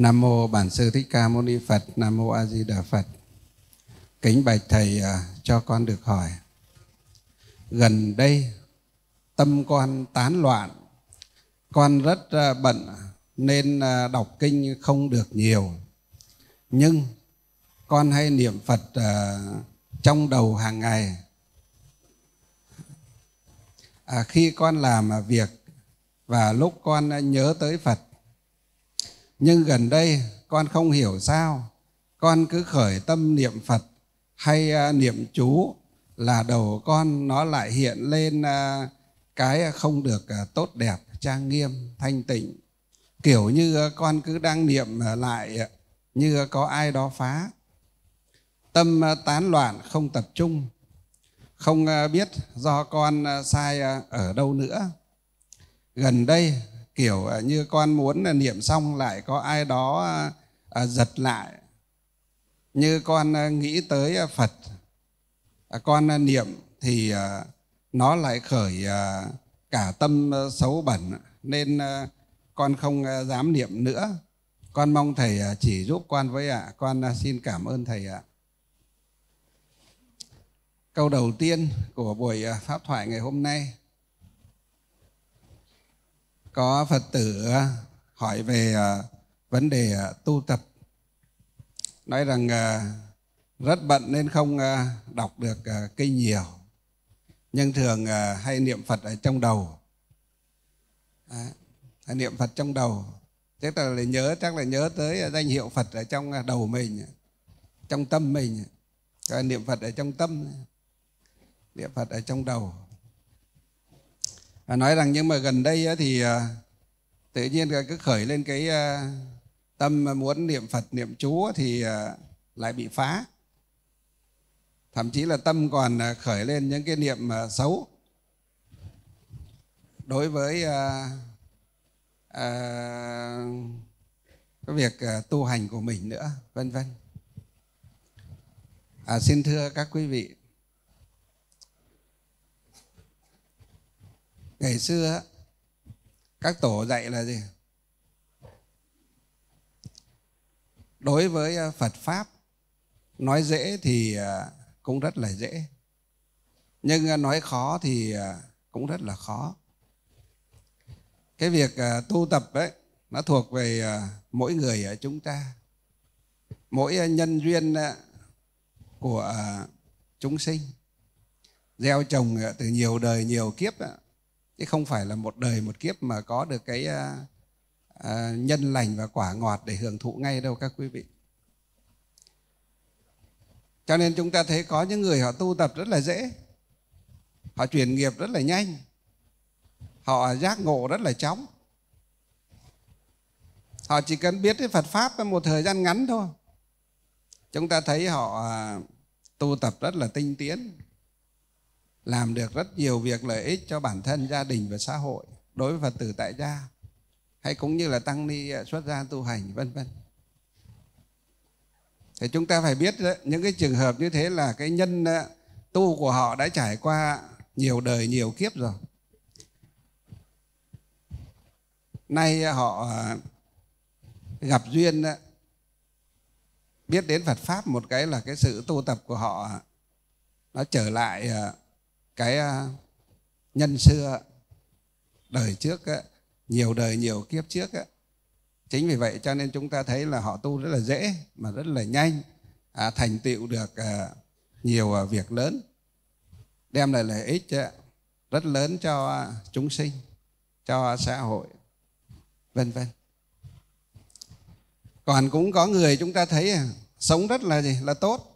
Nam mô Bản sư Thích Ca Mâu Ni Phật, Nam mô A Di Đà Phật. Kính bạch thầy à, cho con được hỏi. Gần đây tâm con tán loạn, con rất à, bận nên à, đọc kinh không được nhiều. Nhưng con hay niệm Phật trong đầu hàng ngày. À, khi con làm việc và lúc con nhớ tới Phật nhưng gần đây con không hiểu sao con cứ khởi tâm niệm phật hay à, niệm chú là đầu con nó lại hiện lên à, cái không được à, tốt đẹp trang nghiêm thanh tịnh kiểu như con cứ đang niệm lại như có ai đó phá tâm tán loạn không tập trung không biết do con sai ở đâu nữa gần đây kiểu à, như con muốn là niệm xong lại có ai đó à, à, giật lại như con nghĩ tới phật con niệm thì nó lại khởi cả tâm xấu bẩn nên con không dám niệm nữa con mong thầy chỉ giúp con với ạ con xin cảm ơn thầy ạ câu đầu tiên của buổi pháp thoại ngày hôm nay có Phật tử à, hỏi về à, vấn đề à, tu tập. Nói rằng rất bận nên không đọc được kinh nhiều. Nhưng thường hay niệm Phật ở trong đầu. hay niệm Phật trong đầu. Chắc là nhớ chắc là nhớ tới danh hiệu Phật ở trong đầu mình, trong tâm mình. Niệm Phật ở trong tâm, niệm Phật ở trong đầu à, nói rằng nhưng mà gần đây thì à, tự nhiên cứ khởi lên cái à, tâm muốn niệm Phật niệm chú thì à, lại bị phá thậm chí là tâm còn khởi lên những cái niệm xấu đối với cái việc tu hành của mình nữa vân vân à, xin thưa các quý vị ngày xưa các tổ dạy là gì đối với à, phật pháp nói dễ thì à, cũng rất là dễ nhưng à, nói khó thì cũng rất là khó cái việc tu tập ấy nó thuộc về mỗi người ở chúng ta mỗi nhân duyên của chúng sinh gieo trồng từ nhiều đời nhiều kiếp chứ không phải là một đời một kiếp mà có được cái à, à, nhân lành và quả ngọt để hưởng thụ ngay đâu các quý vị cho nên chúng ta thấy có những người họ tu tập rất là dễ họ chuyển nghiệp rất là nhanh họ giác ngộ rất là chóng họ chỉ cần biết cái phật pháp một thời gian ngắn thôi chúng ta thấy họ à, tu tập rất là tinh tiến làm được rất nhiều việc lợi ích cho bản thân gia đình và xã hội đối với phật tử tại gia hay cũng như là tăng ni à, xuất gia tu hành vân vân thì chúng ta phải biết đó, những cái trường hợp như thế là cái nhân à, tu của họ đã trải qua nhiều đời nhiều kiếp rồi nay à, họ gặp duyên biết đến Phật pháp một cái là cái sự tu tập của họ nó trở lại cái à, nhân xưa đời trước nhiều đời nhiều kiếp trước chính vì vậy cho nên chúng ta thấy là họ tu rất là dễ mà rất là nhanh à, thành tựu được à, nhiều việc lớn đem lại lợi ích rất lớn cho chúng sinh cho xã hội vân vân còn cũng có người chúng ta thấy sống rất là gì là tốt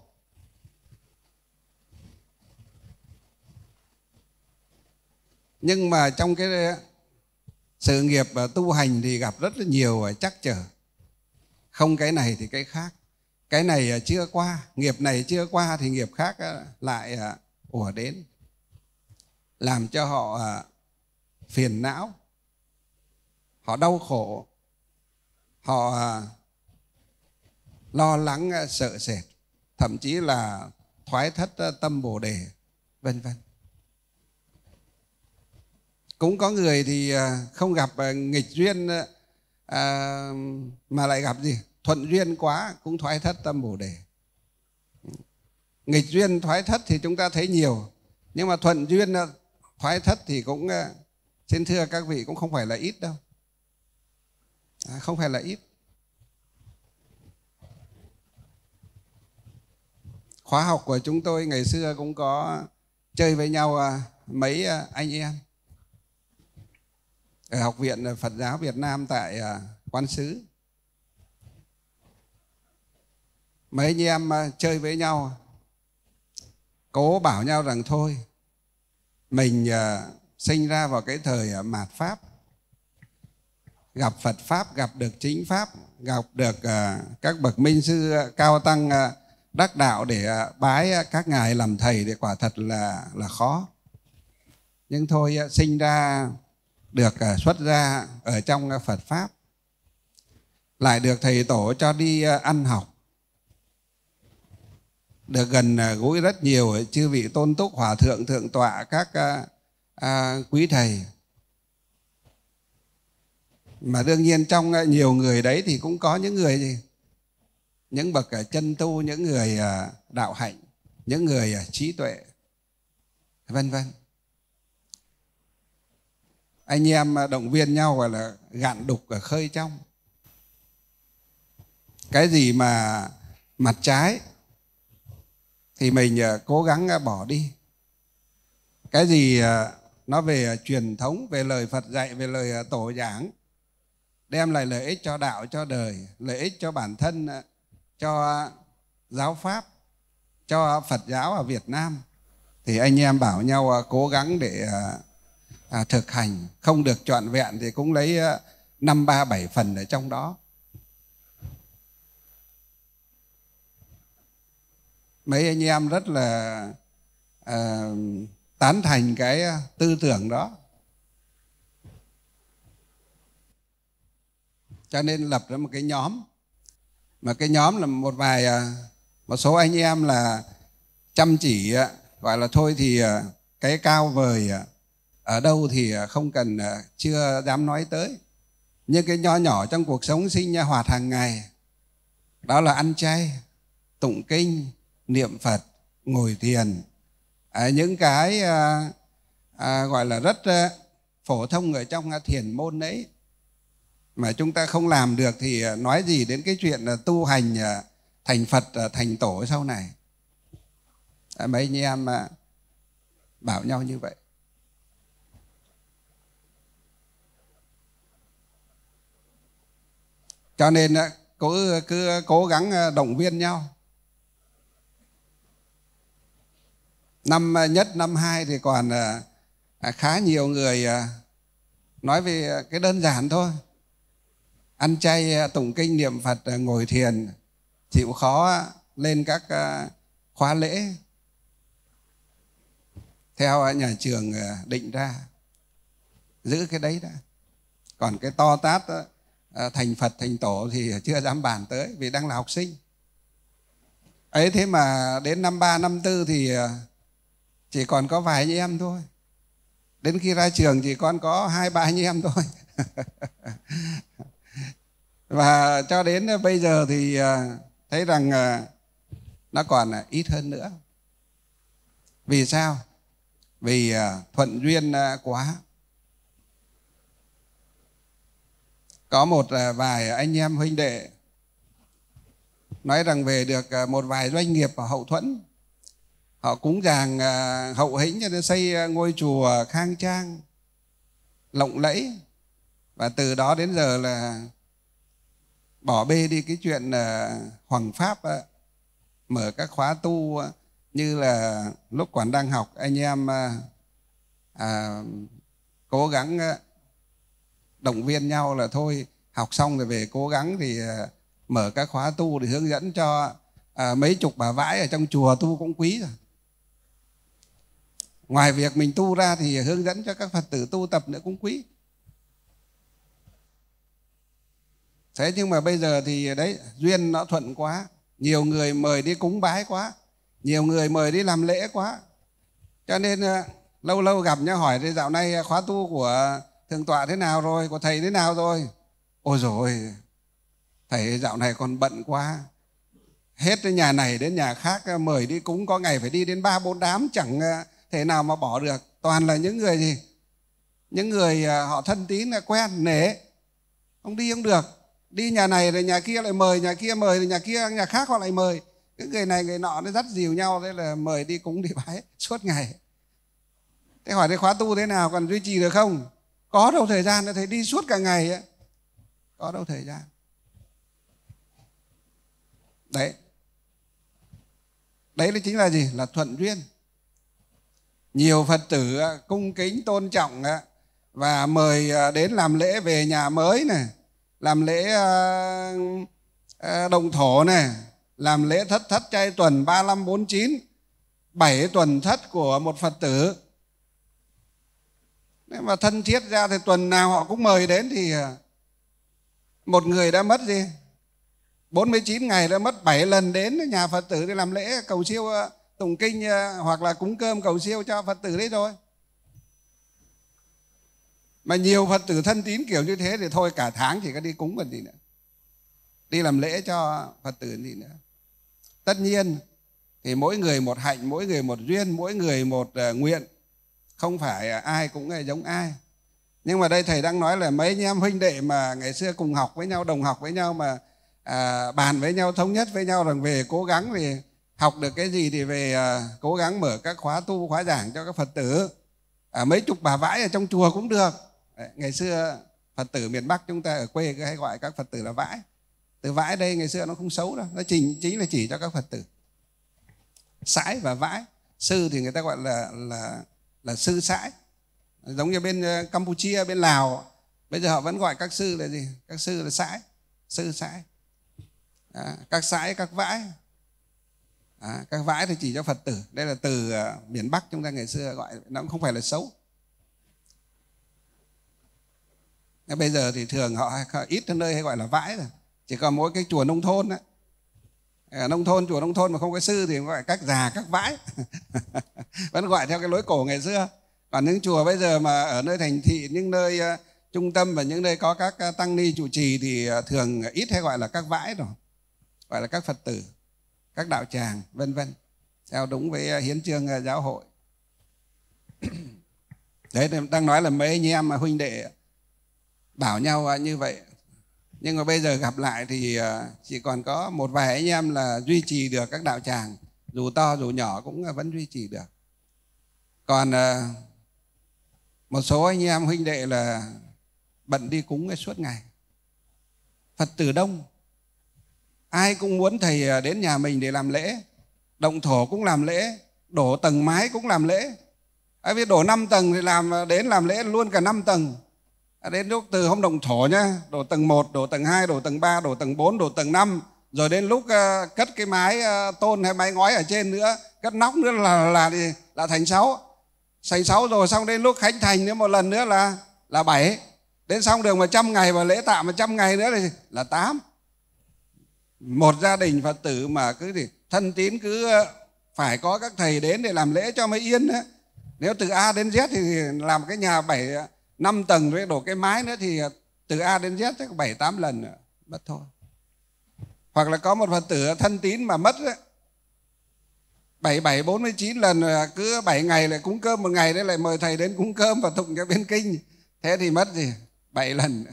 nhưng mà trong cái ờ, sự nghiệp và ờ, tu hành thì gặp rất là nhiều chắc ờ, trở không cái này thì cái khác cái này chưa qua nghiệp này chưa qua thì nghiệp khác lại ủa đến làm cho họ phiền não họ đau khổ họ lo lắng sợ sệt thậm chí là thoái thất tâm bồ đề vân vân cũng có người thì à, không gặp à, nghịch duyên à, mà lại gặp gì thuận duyên quá cũng thoái thất tâm bồ đề nghịch duyên thoái thất thì chúng ta thấy nhiều nhưng mà thuận duyên à, thoái thất thì cũng xin thưa các vị cũng không phải là ít đâu à, không phải là ít khóa học của chúng tôi ngày xưa cũng có chơi với nhau mấy anh em ở học viện Phật giáo Việt Nam tại à, Quán Sứ. Mấy anh em à, chơi với nhau, cố bảo nhau rằng thôi, mình à, sinh ra vào cái thời mạt Pháp, gặp Phật Pháp, gặp được chính Pháp, gặp được các bậc minh sư cao tăng đắc đạo để bái các ngài làm thầy thì quả thật là là khó. Nhưng thôi sinh ra được à, xuất ra ở trong à, Phật Pháp lại được thầy tổ cho đi à, ăn học được gần gũi rất nhiều chư vị tôn túc hòa thượng thượng tọa các quý thầy mà đương nhiên trong nhiều người đấy thì cũng có những người gì những bậc chân tu những người đạo hạnh những người trí tuệ vân vân anh em à, động viên nhau gọi là gạn đục ở khơi trong cái gì mà mặt trái thì mình à, cố gắng à, bỏ đi cái gì nó về truyền thống về lời phật dạy về lời tổ giảng đem lại lợi ích cho đạo cho đời lợi ích cho bản thân cho giáo pháp cho phật giáo ở việt nam thì anh em bảo nhau cố gắng để à, thực hành không được trọn vẹn thì cũng lấy ờ, năm ba bảy phần ở trong đó mấy anh em rất là à, tán thành cái ờ, tư tưởng đó cho nên lập ra một cái nhóm mà cái nhóm là một vài một số anh em là chăm chỉ gọi là thôi thì cái cao vời ở đâu thì à, không cần à, chưa dám nói tới nhưng cái nho nhỏ trong cuộc sống sinh hoạt hàng ngày đó là ăn chay tụng kinh niệm phật ngồi thiền à, những cái à, à, gọi là rất à, phổ thông ở trong à, thiền môn đấy mà chúng ta không làm được thì à, nói gì đến cái chuyện là tu hành à, thành phật à, thành tổ sau này à, mấy anh em à, bảo nhau như vậy cho nên cứ, cứ cố gắng ờ, động viên nhau năm ờ, nhất năm hai thì còn ờ, à, khá nhiều người nói về cái đơn giản thôi ăn chay tụng kinh niệm phật ngồi thiền chịu khó lên các khóa lễ theo nhà trường định ra giữ cái đấy đã còn cái to tát đó, À, thành phật thành tổ thì chưa dám bàn tới vì đang là học sinh ấy thế mà đến năm ba năm tư thì à, chỉ còn có vài anh em thôi đến khi ra trường thì con có hai ba anh em thôi và cho đến bây giờ thì à, thấy rằng nó còn ít hơn nữa vì sao vì thuận duyên quá có một à, vài anh em huynh đệ nói rằng về được à, một vài doanh nghiệp ở hậu thuẫn họ cúng dàng à, hậu hĩnh cho nên xây ngôi chùa khang trang lộng lẫy và từ đó đến giờ là bỏ bê đi cái chuyện hoàng pháp mở các khóa tu như là lúc còn đang học anh em à, cố gắng động viên nhau là thôi học xong rồi về cố gắng thì ờ, mở các khóa tu để hướng dẫn cho à, mấy chục bà vãi ở trong chùa tu cũng quý rồi ngoài việc mình tu ra thì hướng dẫn cho các phật tử tu tập nữa cũng quý thế nhưng mà bây giờ thì ờ, đấy duyên nó thuận quá nhiều người mời đi cúng bái quá nhiều người mời đi làm lễ quá cho nên lâu lâu gặp nhau hỏi thì dạo này khóa tu của thượng tọa thế nào rồi của thầy thế nào rồi ôi rồi thầy dạo này còn bận quá hết cái nhà này đến nhà khác ờ, mời đi cúng có ngày phải đi đến ba bốn đám chẳng ờ, thể nào mà bỏ được toàn là những người gì những người ờ, họ thân tín là quen nể không đi không được đi nhà này rồi nhà kia lại mời nhà kia mời rồi nhà kia nhà khác họ lại mời Cái người này người nọ nó dắt dìu nhau thế là mời đi cúng đi bái suốt ngày thế hỏi thế khóa tu thế nào còn duy trì được không có đâu thời gian thầy đi suốt cả ngày ấy. có đâu thời gian đấy đấy là chính là gì là thuận duyên nhiều phật tử à, cung kính tôn trọng à, và mời à, đến làm lễ về nhà mới này làm lễ đồng thổ này làm lễ thất thất trai tuần ba năm bốn chín bảy tuần thất của một Phật tử nên mà thân thiết ra thì tuần nào họ cũng mời đến thì à, một người đã mất gì? 49 ngày đã mất 7 lần đến nhà Phật tử để làm lễ cầu siêu à, tụng kinh à, hoặc là cúng cơm cầu siêu cho Phật tử đấy thôi Mà nhiều Phật tử thân tín kiểu như thế thì thôi cả tháng chỉ có đi cúng còn gì nữa. Đi làm lễ cho Phật tử gì nữa. Tất nhiên thì mỗi người một hạnh, mỗi người một duyên, mỗi người một nguyện không phải à, ai cũng giống ai nhưng mà đây thầy đang nói là mấy anh em huynh đệ mà ngày xưa cùng học với nhau đồng học với nhau mà à, bàn với nhau thống nhất với nhau rằng về cố gắng về học được cái gì thì về à, cố gắng mở các khóa tu khóa giảng cho các phật tử à, mấy chục bà vãi ở trong chùa cũng được Đấy, ngày xưa phật tử miền bắc chúng ta ở quê cứ hay gọi các phật tử là vãi từ vãi đây ngày xưa nó không xấu đâu nó chính chính là chỉ cho các phật tử sãi và vãi sư thì người ta gọi là là là sư sãi giống như bên ờ, campuchia bên lào bây giờ họ vẫn gọi các sư là gì các sư là sãi sư sãi à, các sãi các vãi à, các vãi thì chỉ cho phật tử đây là từ uh, miền bắc chúng ta ngày xưa gọi nó cũng không phải là xấu bây giờ thì thường họ, họ ít nơi hay gọi là vãi rồi chỉ còn mỗi cái chùa nông thôn ấy, ở ờ, nông thôn chùa nông thôn mà không có sư thì gọi các già các vãi vẫn gọi theo cái lối cổ ngày xưa còn những chùa bây giờ mà ở nơi thành thị những nơi uh, trung tâm và những nơi có các uh, tăng ni trụ trì thì uh, thường ít hay gọi là các vãi rồi gọi là các phật tử các đạo tràng vân vân theo đúng với hiến trương giáo hội đấy đang nói là mấy anh em mà huynh đệ bảo nhau như vậy nhưng mà bây giờ gặp lại thì ờ, chỉ còn có một vài anh em là duy trì được các đạo tràng dù to dù nhỏ cũng ờ, vẫn duy trì được còn ờ, một số anh em huynh đệ là bận đi cúng suốt ngày phật tử đông ai cũng muốn thầy đến nhà mình để làm lễ động thổ cũng làm lễ đổ tầng mái cũng làm lễ ai biết đổ năm tầng thì làm đến làm lễ luôn cả năm tầng đến lúc từ hôm đồng thổ nhá đổ tầng 1, đổ tầng 2, đổ tầng 3, đổ tầng 4, đổ tầng 5 rồi đến lúc uh, cất cái mái uh, tôn hay mái ngói ở trên nữa cất nóc nữa là là là, là thành sáu, thành sáu rồi xong đến lúc khánh thành nữa một lần nữa là là bảy, đến xong đường trăm ngày và lễ tạ trăm ngày nữa thì là tám, một gia đình Phật tử mà cứ thì thân tín cứ ờ, phải có các thầy đến để làm lễ cho mới yên đó. nếu từ A đến Z thì làm cái nhà bảy 5 tầng rồi đổ cái mái nữa thì à, từ A đến Z chắc 7 8 lần nữa. mất thôi. Hoặc là có một Phật tử thân tín mà mất đấy. 7 7 49 lần à, cứ 7 ngày lại cúng cơm một ngày đấy lại mời thầy đến cúng cơm và tụng cho bên kinh. Thế thì mất gì? 7 lần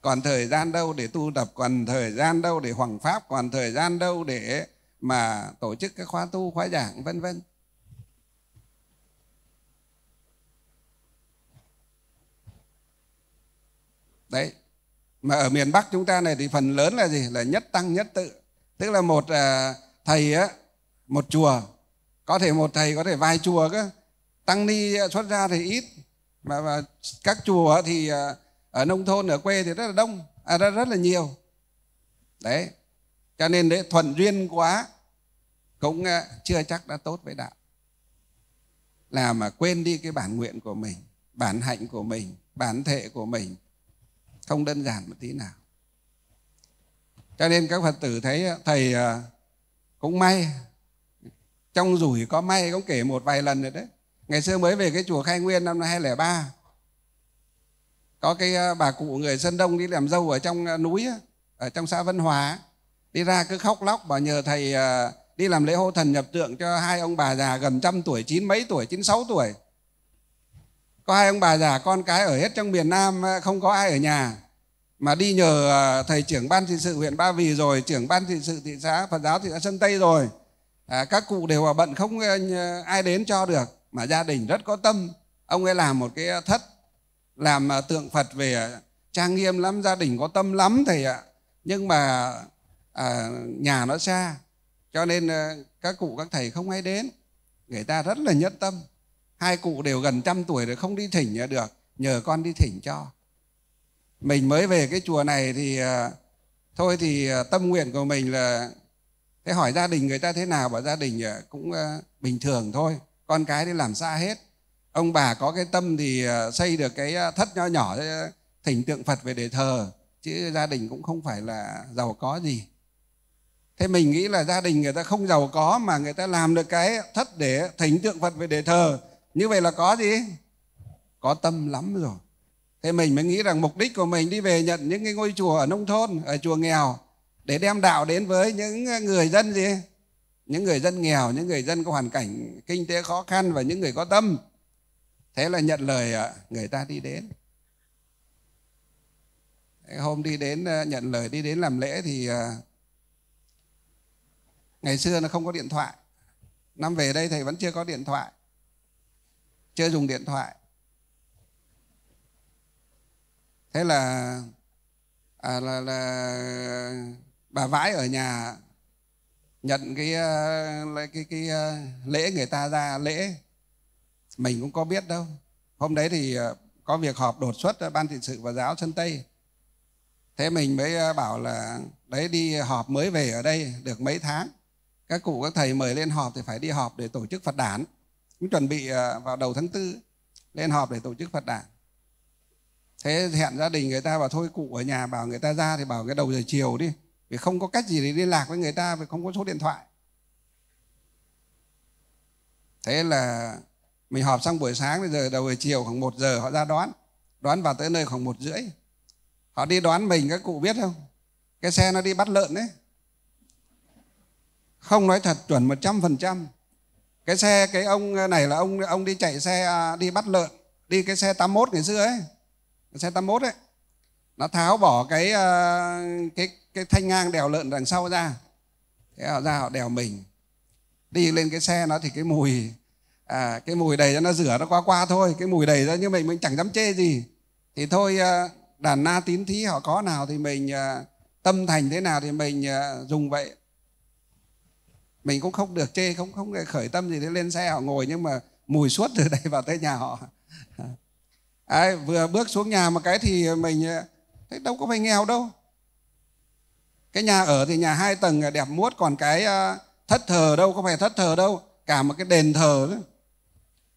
Còn thời gian đâu để tu tập, còn thời gian đâu để hoằng pháp, còn thời gian đâu để mà tổ chức các khóa tu, khóa giảng vân vân. đấy mà ở miền bắc chúng ta này thì phần lớn là gì là nhất tăng nhất tự tức là một à, thầy á một chùa có thể một thầy có thể vài chùa cơ tăng ni xuất ra thì ít mà, mà các chùa thì à, ở nông thôn ở quê thì rất là đông à, rất, rất là nhiều đấy cho nên đấy thuận duyên quá cũng à, chưa chắc đã tốt với đạo là mà quên đi cái bản nguyện của mình bản hạnh của mình bản thể của mình không đơn giản một tí nào cho nên các phật tử thấy ờ, thầy ờ, cũng may trong rủi có may cũng kể một vài lần rồi đấy ngày xưa mới về cái chùa khai nguyên năm 2003 có cái ờ, bà cụ người sơn đông đi làm dâu ở trong núi ở trong xã vân hòa đi ra cứ khóc lóc bảo nhờ thầy đi làm lễ hô thần nhập tượng cho hai ông bà già gần trăm tuổi chín mấy tuổi chín sáu tuổi có hai ông bà già con cái ở hết trong miền Nam ờ, không có ai ở nhà mà đi nhờ ờ, thầy trưởng ban thị sự huyện Ba Vì rồi trưởng ban thị sự thị xã Phật giáo thị xã Sơn Tây rồi à, các cụ đều là bận không ờ, ai đến cho được mà gia đình rất có tâm ông ấy làm một cái thất làm tượng Phật về trang nghiêm lắm gia đình có tâm lắm thầy ạ nhưng mà à, nhà nó xa cho nên các cụ các thầy không ai đến người ta rất là nhất tâm hai cụ đều gần trăm tuổi rồi không đi thỉnh được nhờ con đi thỉnh cho mình mới về cái chùa này thì à, thôi thì à, tâm nguyện của mình là thế hỏi gia đình người ta thế nào bảo gia đình à, cũng bình thường thôi con cái đi làm xa hết ông bà có cái tâm thì xây được cái thất nho nhỏ thỉnh tượng phật về để thờ chứ gia đình cũng không phải là giàu có gì thế mình nghĩ là gia đình người ta không giàu có mà người ta làm được cái thất để thỉnh tượng phật về để thờ như vậy là có gì có tâm lắm rồi thế mình mới nghĩ rằng mục đích của mình đi về nhận những cái ngôi chùa ở nông thôn ở chùa nghèo để đem đạo đến với những người dân gì những người dân nghèo những người dân có hoàn cảnh kinh tế khó khăn và những người có tâm thế là nhận lời à, người ta đi đến hôm đi đến à, nhận lời đi đến làm lễ thì à, ngày xưa nó không có điện thoại năm về đây thầy vẫn chưa có điện thoại chưa dùng điện thoại thế là à, là, là bà vãi ở nhà nhận cái à, cái cái, cái à, lễ người ta ra lễ mình cũng có biết đâu hôm đấy thì à, có việc họp đột xuất ban thị sự và giáo sân tây thế mình mới bảo là đấy đi họp mới về ở đây được mấy tháng các cụ các thầy mời lên họp thì phải đi họp để tổ chức phật đản cũng chuẩn bị à, vào đầu tháng tư lên họp để tổ chức Phật đản thế hẹn gia đình người ta bảo thôi cụ ở nhà bảo người ta ra thì bảo cái đầu giờ chiều đi vì không có cách gì để liên lạc với người ta vì không có số điện thoại thế là mình họp xong buổi sáng bây giờ đầu giờ chiều khoảng 1 giờ họ ra đón đoán vào tới nơi khoảng một rưỡi họ đi đoán mình các cụ biết không cái xe nó đi bắt lợn đấy không nói thật chuẩn một trăm phần trăm cái xe cái ông này là ông ông đi chạy xe à, đi bắt lợn đi cái xe 81 ngày xưa ấy cái xe 81 ấy nó tháo bỏ cái à, cái cái thanh ngang đèo lợn đằng sau ra thế họ ra họ đèo mình đi lên cái xe nó thì cái mùi à, cái mùi đầy cho nó rửa nó qua qua thôi cái mùi đầy ra như mình mình chẳng dám chê gì thì thôi à, đàn na tín thí họ có nào thì mình tâm thành thế nào thì mình dùng vậy mình cũng không được chê không không khởi tâm gì để lên xe họ ngồi nhưng mà mùi suốt từ đây vào tới nhà họ ai vừa bước xuống nhà một cái thì mình thấy đâu có phải nghèo đâu cái nhà ở thì nhà hai tầng đẹp muốt còn cái ờ, thất thờ đâu có phải thất thờ đâu cả một cái đền thờ nữa.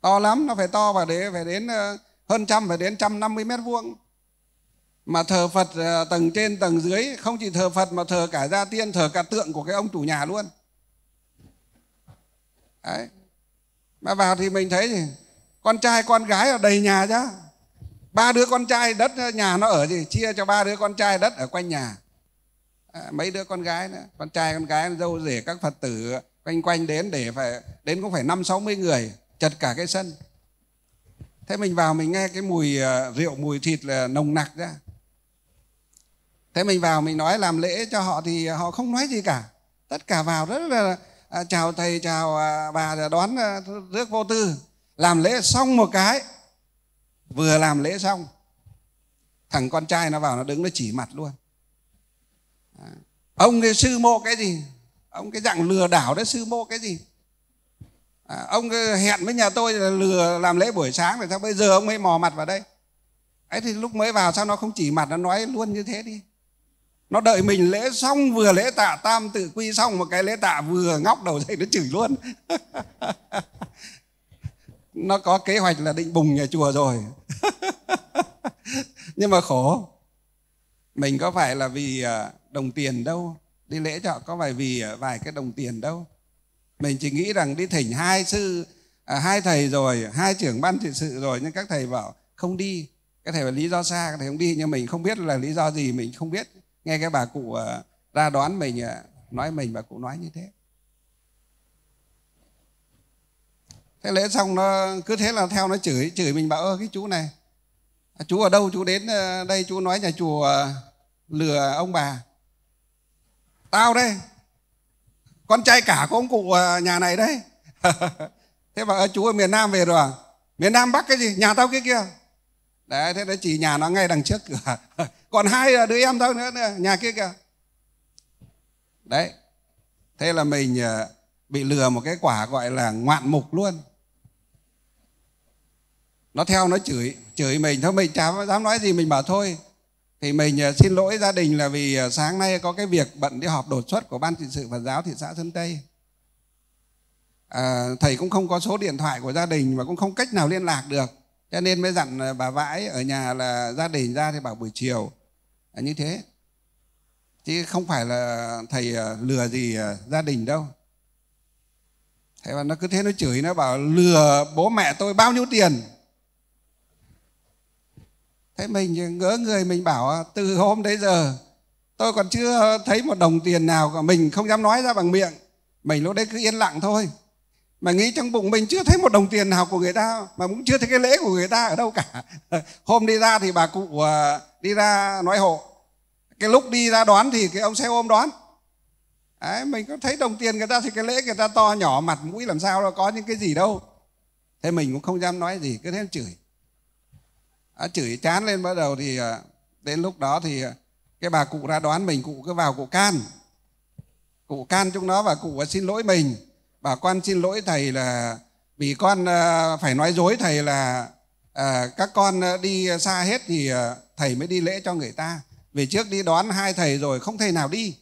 to lắm nó phải to và để phải đến ờ, hơn trăm phải đến trăm năm mươi mét vuông mà thờ Phật ờ, tầng trên tầng dưới không chỉ thờ Phật mà thờ cả gia tiên thờ cả tượng của cái ông chủ nhà luôn Đấy. Mà vào thì mình thấy gì? con trai con gái ở đầy nhà chứ. Ba đứa con trai đất nhà nó ở gì? Chia cho ba đứa con trai đất ở quanh nhà. À, mấy đứa con gái nữa, con trai con gái dâu rể các Phật tử quanh quanh đến để phải đến cũng phải năm sáu mươi người chật cả cái sân thế mình vào mình nghe cái mùi à, rượu mùi thịt là nồng nặc ra thế mình vào mình nói làm lễ cho họ thì họ không nói gì cả tất cả vào rất là À, chào thầy chào à, bà đón à, rước vô tư làm lễ xong một cái vừa làm lễ xong thằng con trai nó vào nó đứng nó chỉ mặt luôn à, ông cái sư mô cái gì ông cái dạng lừa đảo đấy sư mô cái gì à, ông hẹn với nhà tôi là lừa làm lễ buổi sáng rồi sao bây giờ ông mới mò mặt vào đây ấy thì lúc mới vào sao nó không chỉ mặt nó nói luôn như thế đi nó đợi mình lễ xong vừa lễ tạ tam tự quy xong một cái lễ tạ vừa ngóc đầu dậy nó chửi luôn nó có kế hoạch là định bùng nhà chùa rồi nhưng mà khổ mình có phải là vì à, đồng tiền đâu đi lễ chợ có phải vì à, vài cái đồng tiền đâu mình chỉ nghĩ rằng đi thỉnh hai sư à, hai thầy rồi hai trưởng ban trị sự rồi nhưng các thầy bảo không đi các thầy bảo lý do xa các thầy không đi nhưng mình không biết là lý do gì mình không biết nghe cái bà cụ ờ, ra đoán mình ờ, nói mình bà cụ nói như thế thế lễ xong nó cứ thế là theo nó chửi chửi mình bảo ơ cái chú này à, chú ở đâu chú đến ờ, đây chú nói nhà chùa lừa ông bà tao đây con trai cả của ông cụ nhà này đấy thế mà chú ở miền nam về rồi à? miền nam bắc cái gì nhà tao kia kia đấy thế nó chỉ nhà nó ngay đằng trước cửa còn hai à, đứa em thôi nữa nhà kia kìa đấy thế là mình à, bị lừa một cái quả gọi là ngoạn mục luôn nó theo nó chửi chửi mình thôi mình chả dám nói gì mình bảo thôi thì mình à, xin lỗi gia đình là vì sáng nay có cái việc bận đi họp đột xuất của ban trị sự phật giáo thị xã sơn tây à, thầy cũng không có số điện thoại của gia đình và cũng không cách nào liên lạc được cho nên mới dặn bà vãi ở nhà là gia đình ra thì bảo buổi chiều là như thế chứ không phải là thầy ờ, lừa gì ờ, gia đình đâu Thế mà nó cứ thế nó chửi nó bảo lừa bố mẹ tôi bao nhiêu tiền thế mình ngỡ người mình bảo ờ, từ hôm đấy giờ tôi còn chưa thấy một đồng tiền nào của mình không dám nói ra bằng miệng mình lúc đấy cứ yên lặng thôi mà nghĩ trong bụng mình chưa thấy một đồng tiền nào của người ta mà cũng chưa thấy cái lễ của người ta ở đâu cả hôm đi ra thì bà cụ đi ra nói hộ cái lúc đi ra đoán thì cái ông xe ôm đoán, Đấy, mình có thấy đồng tiền người ta thì cái lễ người ta to nhỏ mặt mũi làm sao đâu có những cái gì đâu thế mình cũng không dám nói gì cứ thế chửi à, chửi chán lên bắt đầu thì à, đến lúc đó thì à, cái bà cụ ra đoán mình cụ cứ vào cụ can cụ can chúng nó và cụ à, xin lỗi mình bà con xin lỗi thầy là vì con phải nói dối thầy là các con đi xa hết thì thầy mới đi lễ cho người ta về trước đi đón hai thầy rồi không thầy nào đi.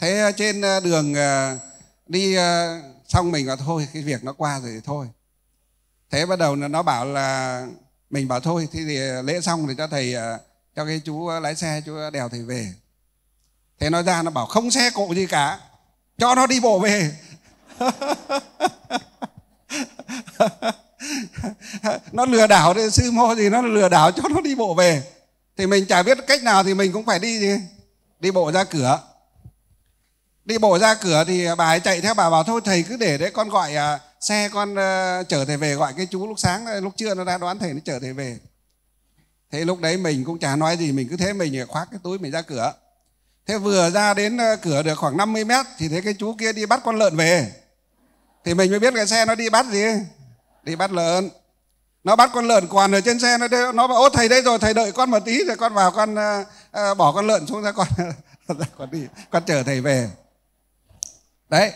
Thế trên ờ, đường ờ, đi ờ, xong mình bảo thôi cái việc nó qua rồi thì thôi. Thế bắt đầu nó bảo là mình bảo thôi thì, thì lễ xong thì cho thầy cho cái chú lái xe chú đèo thầy về. Thế nó ra nó bảo không xe cộ gì cả, cho nó đi bộ về. nó lừa đảo thì sư mô gì nó lừa đảo cho nó đi bộ về thì mình chả biết cách nào thì mình cũng phải đi gì đi bộ ra cửa đi bộ ra cửa thì bà ấy chạy theo bà bảo thôi thầy cứ để đấy con gọi à, xe con à, chở thầy về gọi cái chú lúc sáng ờ, lúc trưa nó ra đoán thầy nó chở thầy về thế lúc đấy mình cũng chả nói gì mình cứ thế mình khoác cái túi mình ra cửa thế vừa ra đến ờ, cửa được khoảng 50 mét thì thấy cái chú kia đi bắt con lợn về thì mình mới biết cái xe nó đi bắt gì đi bắt lợn nó bắt con lợn quằn ở trên xe nó đeo, nó bảo ô thầy đây rồi thầy đợi con một tí rồi con vào con uh, bỏ con lợn xuống ra con con đi con chở thầy về đấy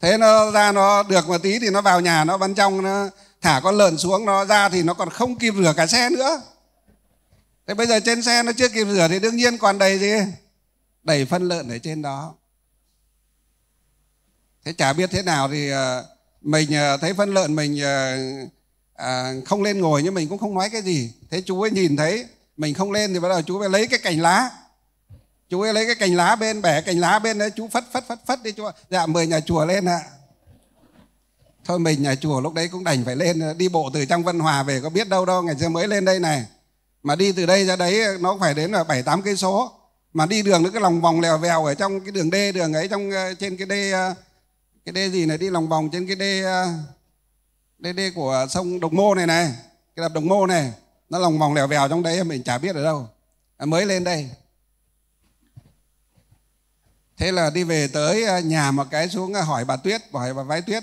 thế nó ra nó được một tí thì nó vào nhà nó bên trong nó thả con lợn xuống nó ra thì nó còn không kịp rửa cả xe nữa thế bây giờ trên xe nó chưa kịp rửa thì đương nhiên còn đầy gì đầy phân lợn ở trên đó thế chả biết thế nào thì uh, mình à, thấy phân lợn mình à, à, không lên ngồi nhưng mình cũng không nói cái gì thế chú ấy nhìn thấy mình không lên thì bắt đầu chú ấy lấy cái cành lá chú ấy lấy cái cành lá bên bẻ cành lá bên đấy chú phất phất phất phất đi chú ạ dạ mời nhà chùa lên ạ thôi mình nhà chùa lúc đấy cũng đành phải lên đi bộ từ trong vân hòa về có biết đâu đâu ngày xưa mới lên đây này mà đi từ đây ra đấy nó phải đến là bảy tám cây số mà đi đường nó cái lòng vòng lèo vèo ở trong cái đường đê đường ấy trong ờ, trên cái đê ờ, cái đê gì này đi lòng vòng trên cái đê à, đê đê của sông Đồng Mô này này cái đập Đồng Mô này nó lòng vòng lèo vèo trong đấy mình chả biết ở đâu à, mới lên đây thế là đi về tới à, nhà một cái xuống hỏi bà Tuyết hỏi bà Vái Tuyết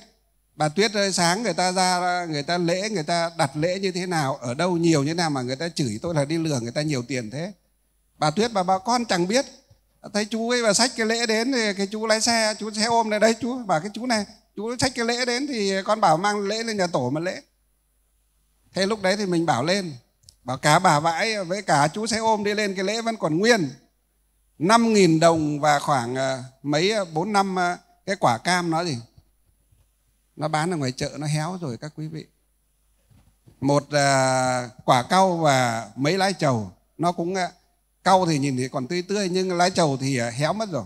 bà Tuyết ơi, sáng người ta ra người ta lễ người ta đặt lễ như thế nào ở đâu nhiều như thế nào mà người ta chửi tôi là đi lừa người ta nhiều tiền thế bà Tuyết bà bà con chẳng biết thấy chú ấy và sách cái lễ đến thì cái chú lái xe chú xe ôm này đấy chú bảo cái chú này chú sách cái lễ đến thì con bảo mang lễ lên nhà tổ mà lễ thế lúc đấy thì mình bảo lên bảo cả bà vãi với cả chú xe ôm đi lên cái lễ vẫn còn nguyên năm nghìn đồng và khoảng ờ, mấy ờ, bốn năm ờ, cái quả cam nó gì nó bán ở ngoài chợ nó héo rồi các quý vị một quả cau và mấy lái trầu nó cũng cau thì nhìn thấy còn tươi tươi nhưng lá trầu thì à, héo mất rồi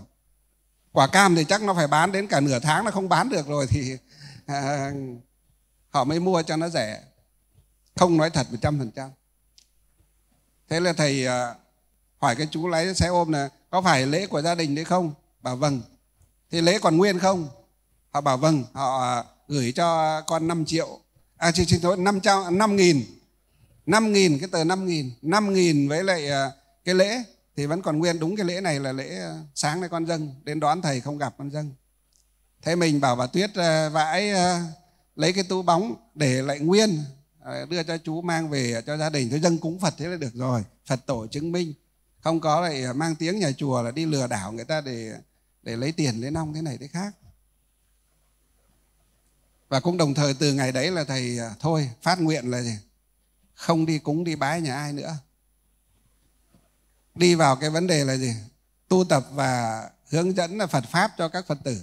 quả cam thì chắc nó phải bán đến cả nửa tháng nó không bán được rồi thì à, họ mới mua cho nó rẻ không nói thật một trăm phần trăm thế là thầy à, hỏi cái chú lái xe ôm là có phải lễ của gia đình đấy không bảo vâng thì lễ còn nguyên không họ bảo vâng họ gửi cho con 5 triệu à xin xin lỗi năm trăm năm nghìn năm nghìn cái tờ năm nghìn năm nghìn với lại cái lễ thì vẫn còn nguyên đúng cái lễ này là lễ ờ, sáng nay con dâng đến đón thầy không gặp con dâng thế mình bảo bà tuyết ờ, vãi ờ, lấy cái túi bóng để lại nguyên đưa cho chú mang về cho gia đình thôi dâng cúng phật thế là được rồi phật tổ chứng minh không có lại mang tiếng nhà chùa là đi lừa đảo người ta để để lấy tiền lấy nong thế này thế khác và cũng đồng thời từ ngày đấy là thầy thôi phát nguyện là gì không đi cúng đi bái nhà ai nữa đi vào cái vấn đề là gì tu tập và hướng dẫn là phật pháp cho các phật tử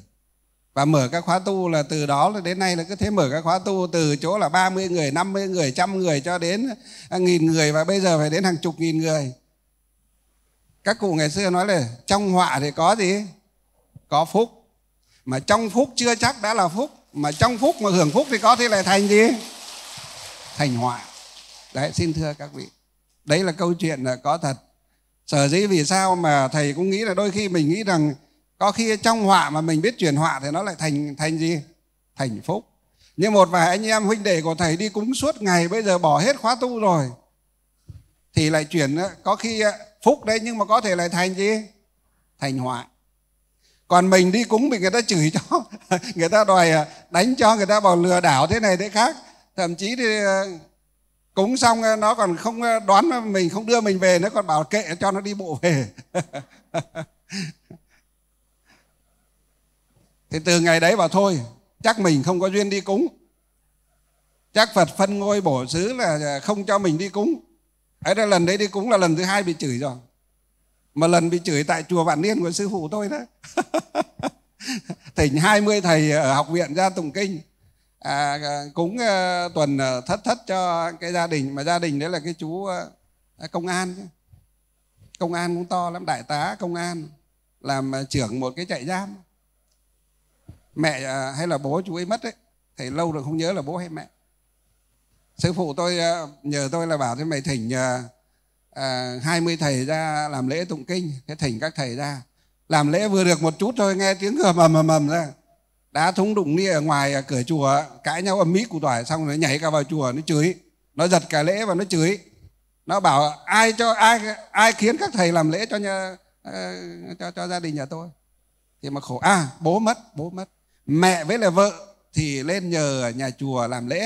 và mở các khóa tu là từ đó là đến nay là cứ thế mở các khóa tu từ chỗ là 30 người, 50 người, trăm người cho đến à, nghìn người và bây giờ phải đến hàng chục nghìn người. Các cụ ngày xưa nói là trong họa thì có gì? Có phúc. Mà trong phúc chưa chắc đã là phúc. Mà trong phúc mà hưởng phúc thì có thì lại thành gì? Thành họa. Đấy, xin thưa các vị. Đấy là câu chuyện là có thật sở dĩ vì sao mà thầy cũng nghĩ là đôi khi mình nghĩ rằng có khi trong họa mà mình biết chuyển họa thì nó lại thành thành gì thành phúc nhưng một vài anh em huynh đệ của thầy đi cúng suốt ngày bây giờ bỏ hết khóa tu rồi thì lại chuyển có khi à, phúc đấy nhưng mà có thể lại thành gì thành họa còn mình đi cúng bị người ta chửi cho người ta đòi à, đánh cho người ta bảo lừa đảo thế này thế khác thậm chí thì à, cúng xong ờ, nó còn không ờ, đón mình không đưa mình về nó còn bảo kệ cho nó đi bộ về thì từ ngày đấy bảo thôi chắc mình không có duyên đi cúng chắc phật phân ngôi bổ xứ là ờ, không cho mình đi cúng ấy là lần đấy đi cúng là lần thứ hai bị chửi rồi mà lần bị chửi tại chùa vạn niên của sư phụ tôi đó thỉnh 20 thầy ở học viện ra tùng kinh À, à, cúng à, tuần ờ, thất thất cho cái gia đình mà gia đình đấy là cái chú ờ, à, công an chứ. công an cũng to lắm đại tá công an làm trưởng một cái trại giam mẹ à, hay là bố chú ấy mất đấy thầy lâu rồi không nhớ là bố hay mẹ sư phụ tôi nhờ tôi là bảo thế mày thỉnh à, 20 thầy ra làm lễ tụng kinh thế thỉnh các thầy ra làm lễ vừa được một chút thôi nghe tiếng gầm mầm mầm mầm ra đá thúng đụng đi ở ngoài cửa chùa cãi nhau ầm ĩ cụ tỏi xong nó nhảy cả vào chùa nó chửi nó giật cả lễ và nó chửi nó bảo ai cho ai ai khiến các thầy làm lễ cho nhà ờ, cho cho gia đình nhà tôi thì mà khổ à bố mất bố mất mẹ với là vợ thì lên nhờ nhà chùa làm lễ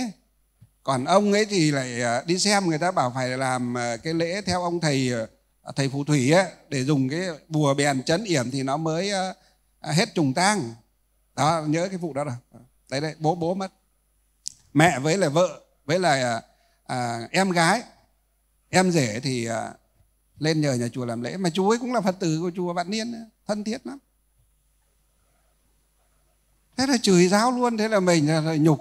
còn ông ấy thì lại ờ, đi xem người ta bảo phải làm ờ, cái lễ theo ông thầy thầy phù thủy ấy, để dùng cái bùa bèn chấn yểm thì nó mới hết trùng tang đó nhớ cái vụ đó rồi đấy đấy bố bố mất mẹ với là vợ với là à, em gái em rể thì à, lên nhờ nhà chùa làm lễ mà chú ấy cũng là phật tử của chùa vạn niên thân thiết lắm thế là chửi giáo luôn thế là mình là, là nhục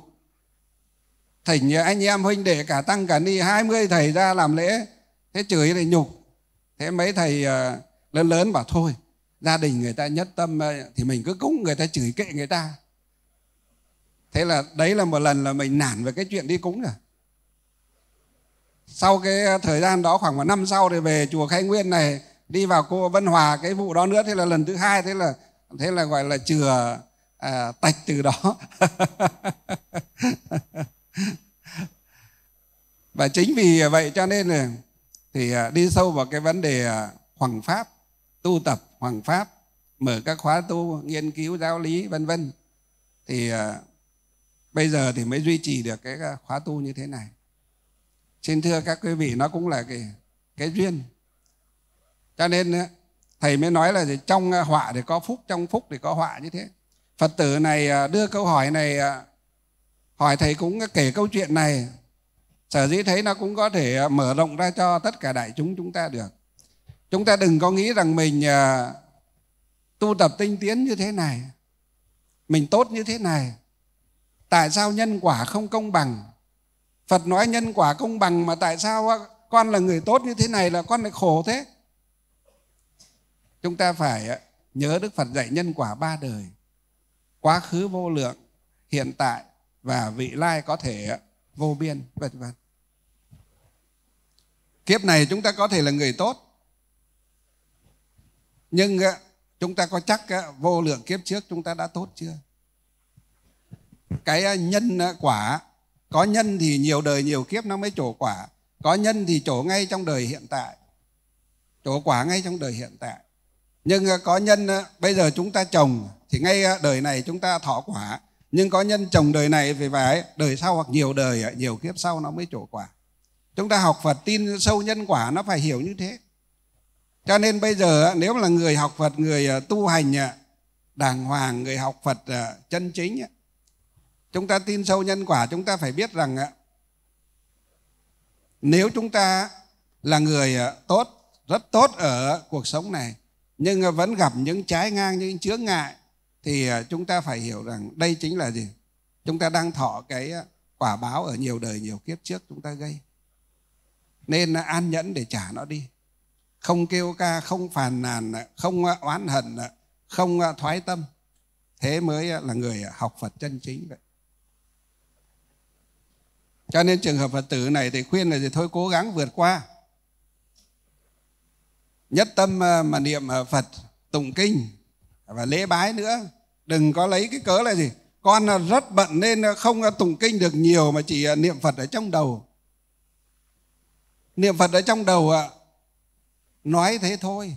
thỉnh anh em huynh đệ cả tăng cả ni 20 thầy ra làm lễ thế chửi là nhục thế mấy thầy uh, lớn lớn bảo thôi gia đình người ta nhất tâm ờ, thì mình cứ cúng người ta chửi kệ người ta thế là đấy là một lần là mình nản về cái chuyện đi cúng rồi sau cái ờ, thời gian đó khoảng một năm sau thì về chùa khai nguyên này đi vào cô vân hòa cái vụ đó nữa thế là lần thứ hai thế là thế là gọi là chừa à, tạch từ đó và chính vì vậy cho nên là thì đi sâu vào cái vấn đề khoảng pháp tu tập Hoàng Pháp mở các khóa tu nghiên cứu giáo lý vân vân thì à, bây giờ thì mới duy trì được cái à, khóa tu như thế này xin thưa các quý vị nó cũng là cái cái duyên cho nên à, thầy mới nói là trong họa thì có phúc trong phúc thì có họa như thế phật tử này đưa câu hỏi này hỏi thầy cũng kể câu chuyện này sở dĩ thấy nó cũng có thể mở rộng ra cho tất cả đại chúng chúng ta được chúng ta đừng có nghĩ rằng mình à, tu tập tinh tiến như thế này mình tốt như thế này tại sao nhân quả không công bằng phật nói nhân quả công bằng mà tại sao à, con là người tốt như thế này là con lại khổ thế chúng ta phải à, nhớ đức phật dạy nhân quả ba đời quá khứ vô lượng hiện tại và vị lai có thể vô biên vân vân kiếp này chúng ta có thể là người tốt nhưng ờ, chúng ta có chắc ờ, vô lượng kiếp trước chúng ta đã tốt chưa cái ờ, nhân quả có nhân thì nhiều đời nhiều kiếp nó mới trổ quả có nhân thì trổ ngay trong đời hiện tại trổ quả ngay trong đời hiện tại nhưng có nhân bây giờ chúng ta trồng thì ngay đời này chúng ta thọ quả nhưng có nhân trồng đời này về phải đời sau hoặc nhiều đời nhiều kiếp sau nó mới trổ quả chúng ta học Phật tin sâu nhân quả nó phải hiểu như thế cho nên bây giờ nếu là người học Phật người à, tu hành à, đàng hoàng người học Phật à, chân chính chúng ta tin sâu nhân quả chúng ta phải biết rằng nếu chúng ta là người tốt rất tốt ở cuộc sống này nhưng vẫn gặp những trái ngang những chướng ngại thì chúng ta phải hiểu rằng đây chính là gì chúng ta đang thọ cái quả báo ở nhiều đời nhiều kiếp trước chúng ta gây nên an nhẫn để trả nó đi không kêu ca không phàn nàn không ờ, oán hận ờ, không ờ, thoái tâm thế mới là người học phật chân chính vậy cho nên trường hợp phật tử này thì khuyên là gì thôi cố gắng vượt qua nhất tâm mà niệm phật tụng kinh và lễ bái nữa đừng có lấy cái cớ là gì con rất bận nên không tụng kinh được nhiều mà chỉ niệm phật ở trong đầu niệm phật ở trong đầu ạ nói thế thôi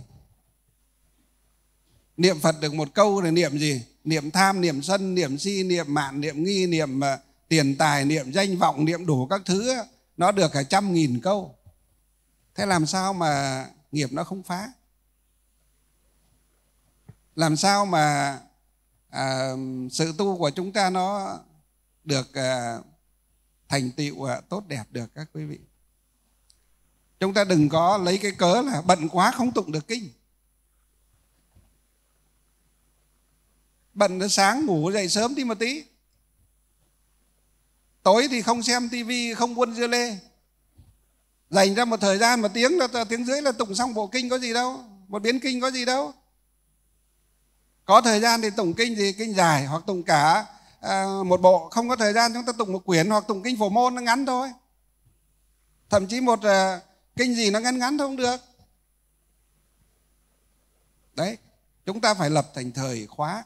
niệm phật được một câu là niệm gì niệm tham niệm sân niệm si niệm mạn niệm nghi niệm uh, tiền tài niệm danh vọng niệm đủ các thứ nó được cả trăm nghìn câu thế làm sao mà nghiệp nó không phá làm sao mà à, sự tu của chúng ta nó được à, thành tựu à, tốt đẹp được các quý vị chúng ta đừng có lấy cái cớ là bận quá không tụng được kinh bận nó sáng ngủ dậy sớm đi một tí tối thì không xem tivi không quân dưa lê dành ra một thời gian một tiếng là tiếng rưỡi là tụng xong bộ kinh có gì đâu một biến kinh có gì đâu có thời gian thì tụng kinh gì kinh dài hoặc tụng cả à, một bộ không có thời gian chúng ta tụng một quyển hoặc tụng kinh phổ môn nó ngắn thôi thậm chí một à, kinh gì nó ngắn ngắn thôi không được đấy chúng ta phải lập thành thời khóa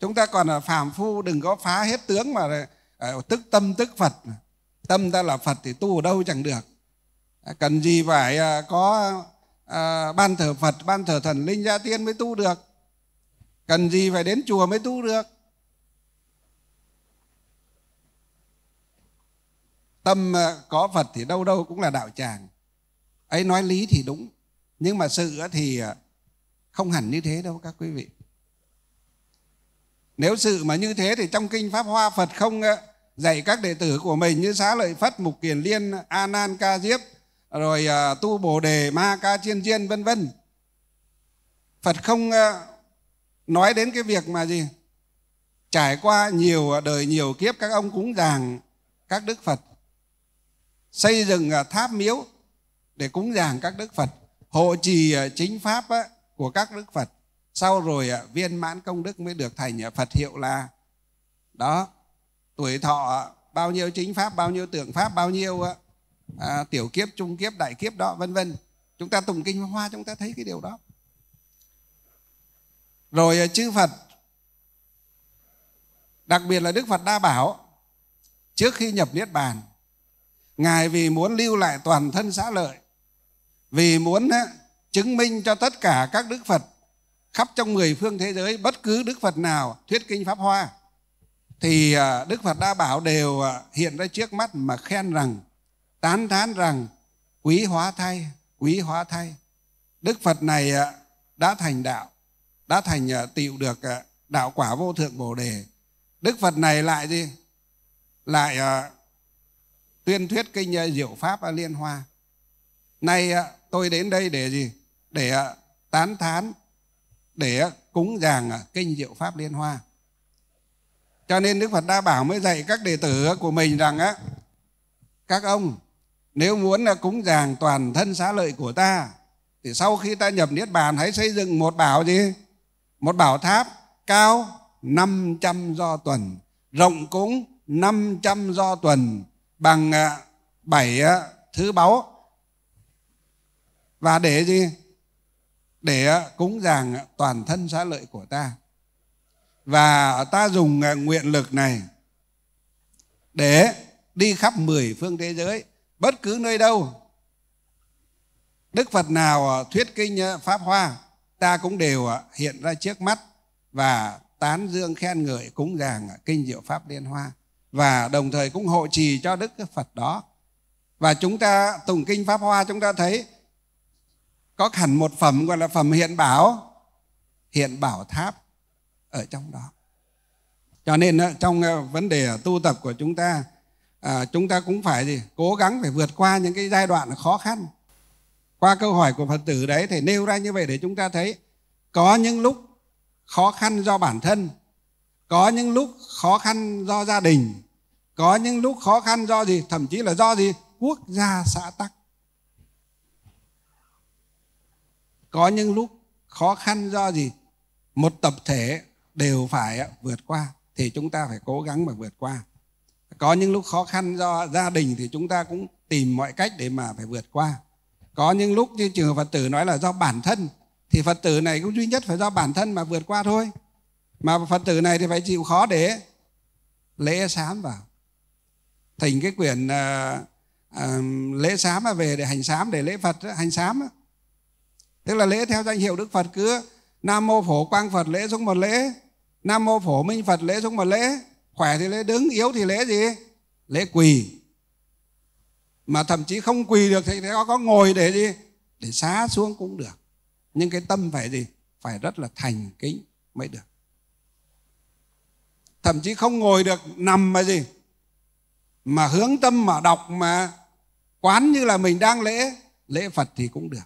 chúng ta còn là phàm phu đừng có phá hết tướng mà à, tức tâm tức phật tâm ta là phật thì tu ở đâu chẳng được à, cần gì phải à, có ban thờ phật ban thờ thần linh gia tiên mới tu được cần gì phải đến chùa mới tu được tâm ờ, có Phật thì đâu đâu cũng là đạo tràng. Ấy nói lý thì đúng, nhưng mà sự thì ờ, không hẳn như thế đâu các quý vị. Nếu sự mà như thế thì trong Kinh Pháp Hoa Phật không ờ, dạy các đệ tử của mình như Xá Lợi Phất, Mục Kiền Liên, A Nan Ca Diếp, rồi Tu Bồ Đề, Ma Ca Chiên Chiên vân vân. Phật không nói đến cái việc mà gì trải qua nhiều đời nhiều kiếp các ông cúng dàng các đức Phật xây dựng à, tháp miếu để cúng dường các đức Phật, hộ trì à, chính pháp của các đức Phật. Sau rồi à, viên mãn công đức mới được thành Phật hiệu là đó tuổi thọ bao nhiêu chính pháp bao nhiêu tượng pháp bao nhiêu à, tiểu kiếp trung kiếp đại kiếp đó vân vân chúng ta tụng kinh hoa chúng ta thấy cái điều đó rồi chư phật đặc biệt là đức phật đa bảo trước khi nhập niết bàn Ngài vì muốn lưu lại toàn thân xã lợi, vì muốn chứng minh cho tất cả các Đức Phật khắp trong mười phương thế giới, bất cứ Đức Phật nào thuyết kinh Pháp Hoa, thì à, Đức Phật đã bảo đều à, hiện ra trước mắt mà khen rằng, tán thán rằng, quý hóa thay, quý hóa thay. Đức Phật này à, đã thành đạo, đã thành tựu được đạo quả vô thượng Bồ Đề. Đức Phật này lại gì? Lại tuyên thuyết kinh diệu pháp à, liên hoa nay à, tôi đến đây để gì để à, tán thán để cúng dường kinh diệu pháp liên hoa cho nên đức phật đa bảo mới dạy các đệ tử của mình rằng á các ông nếu muốn là cúng dường toàn thân xá lợi của ta thì sau khi ta nhập niết bàn hãy xây dựng một bảo gì một bảo tháp cao 500 do tuần rộng cũng 500 do tuần bằng à, bảy à, thứ báu và để gì để à, cúng dường toàn thân xá lợi của ta và ta dùng nguyện lực này để đi khắp mười phương thế giới bất cứ nơi đâu đức phật nào thuyết kinh pháp hoa ta cũng đều hiện ra trước mắt và tán dương khen ngợi cúng dường kinh diệu pháp liên hoa và đồng thời cũng hộ trì cho đức phật đó và chúng ta tụng kinh pháp hoa chúng ta thấy có hẳn một phẩm gọi là phẩm hiện bảo hiện bảo tháp ở trong đó cho nên ờ, trong ờ, vấn đề tu tập của chúng ta à, chúng ta cũng phải gì cố gắng phải vượt qua những cái giai đoạn khó khăn qua câu hỏi của phật tử đấy thì nêu ra như vậy để chúng ta thấy có những lúc khó khăn do bản thân có những lúc khó khăn do gia đình có những lúc khó khăn do gì thậm chí là do gì quốc gia xã tắc có những lúc khó khăn do gì một tập thể đều phải vượt qua thì chúng ta phải cố gắng mà vượt qua có những lúc khó khăn do gia đình thì chúng ta cũng tìm mọi cách để mà phải vượt qua có những lúc như trường hợp phật tử nói là do bản thân thì phật tử này cũng duy nhất phải do bản thân mà vượt qua thôi mà phật tử này thì phải chịu khó để lễ sám vào thành cái quyển uh, uh, lễ sám mà về để hành sám để lễ phật hành sám tức là lễ theo danh hiệu đức phật cứ nam mô phổ quang phật lễ xuống một lễ nam mô phổ minh phật lễ xuống một lễ khỏe thì lễ đứng yếu thì lễ gì lễ quỳ mà thậm chí không quỳ được thì có, có ngồi để gì để xá xuống cũng được nhưng cái tâm phải gì phải rất là thành kính mới được thậm chí không ngồi được nằm mà gì mà hướng tâm mà đọc mà quán như là mình đang lễ lễ phật thì cũng được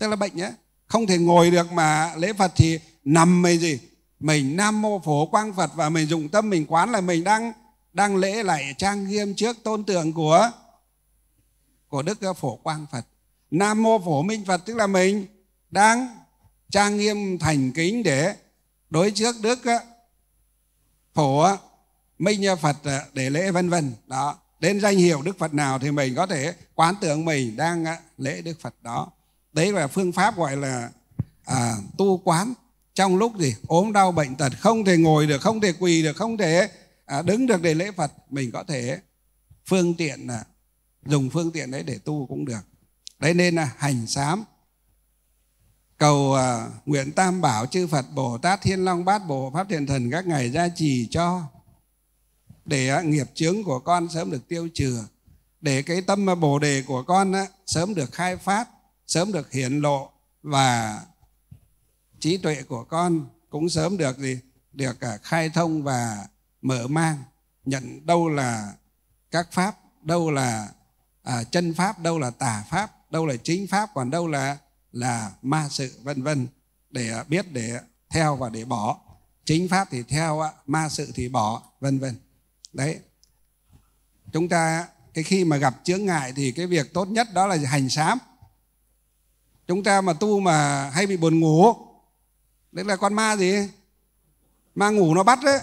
tức là bệnh nhé, không thể ngồi được mà lễ phật thì nằm mày gì mình nam mô phổ quang phật và mình dùng tâm mình quán là mình đang đang lễ lại trang nghiêm trước tôn tượng của của đức phổ quang phật nam mô phổ minh phật tức là mình đang trang nghiêm thành kính để đối trước đức phổ minh à, phật à, để lễ vân vân đó đến danh hiệu đức phật nào thì mình có thể quán tưởng mình đang à, lễ đức phật đó đấy là phương pháp gọi là à, tu quán trong lúc gì ốm đau bệnh tật không thể ngồi được không thể quỳ được không thể à, đứng được để lễ phật mình có thể phương tiện là dùng phương tiện đấy để tu cũng được đấy nên là hành sám cầu uh, nguyện tam bảo chư phật bồ tát thiên long bát bộ pháp thiện thần các ngài gia trì cho để uh, nghiệp chướng của con sớm được tiêu trừ để cái tâm uh, bồ đề của con uh, sớm được khai phát sớm được hiển lộ và trí tuệ của con cũng sớm được gì được uh, khai thông và mở mang nhận đâu là các pháp đâu là à, chân pháp đâu là tà pháp đâu là chính pháp còn đâu là là ma sự vân vân để biết để theo và để bỏ chính pháp thì theo ma sự thì bỏ vân vân đấy chúng ta cái khi mà gặp chướng ngại thì cái việc tốt nhất đó là hành sám chúng ta mà tu mà hay bị buồn ngủ đấy là con ma gì ma ngủ nó bắt đấy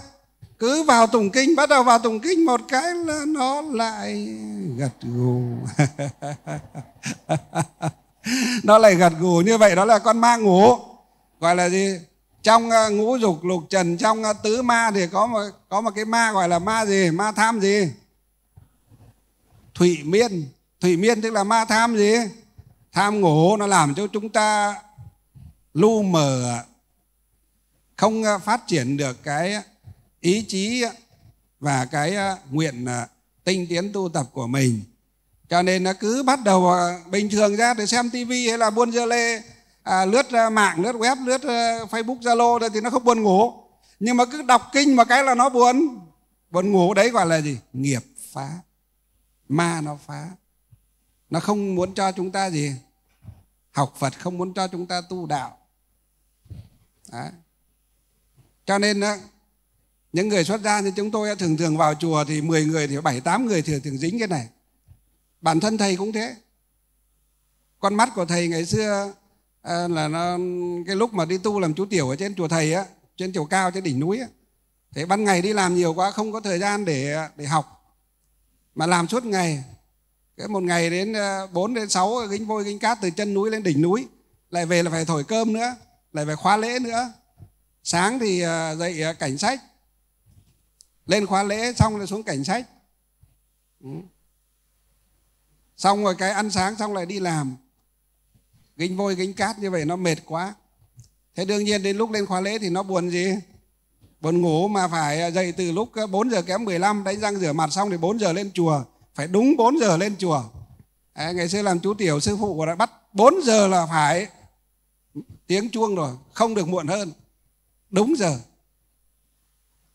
cứ vào tùng kinh bắt đầu vào tùng kinh một cái là nó lại gật gù nó lại gật gù như vậy đó là con ma ngủ gọi là gì trong ờ, ngũ dục lục trần trong ờ, tứ ma thì có một có một cái ma gọi là ma gì ma tham gì thủy miên thủy miên tức là ma tham gì tham ngủ nó làm cho chúng ta lu mờ không ờ, phát triển được cái ý chí và cái nguyện tinh tiến tu tập của mình cho nên nó cứ bắt đầu à, bình thường ra để xem tivi hay là buôn dơ lê à, lướt à, mạng lướt web lướt à, facebook zalo thì nó không buồn ngủ nhưng mà cứ đọc kinh mà cái là nó buồn buồn ngủ đấy gọi là gì nghiệp phá ma nó phá nó không muốn cho chúng ta gì học phật không muốn cho chúng ta tu đạo đấy. cho nên đó, những người xuất gia như chúng tôi thường thường vào chùa thì 10 người thì bảy tám người thường thường dính cái này bản thân thầy cũng thế con mắt của thầy ngày xưa à, là nó, cái lúc mà đi tu làm chú tiểu ở trên chùa thầy á trên chùa cao trên đỉnh núi á thế ban ngày đi làm nhiều quá không có thời gian để để học mà làm suốt ngày cái một ngày đến 4 à, đến 6 gánh vôi gánh cát từ chân núi lên đỉnh núi lại về là phải thổi cơm nữa lại phải khóa lễ nữa sáng thì à, dậy à, cảnh sách lên khóa lễ xong rồi xuống cảnh sách ừ xong rồi cái ăn sáng xong lại đi làm gánh vôi gánh cát như vậy nó mệt quá thế đương nhiên đến lúc lên khóa lễ thì nó buồn gì buồn ngủ mà phải dậy từ lúc 4 ờ, giờ kém 15 đánh răng rửa mặt xong thì 4 giờ lên chùa phải đúng 4 giờ lên chùa à, ngày xưa làm chú tiểu sư phụ của đã bắt 4 giờ là phải tiếng chuông rồi không được muộn hơn đúng giờ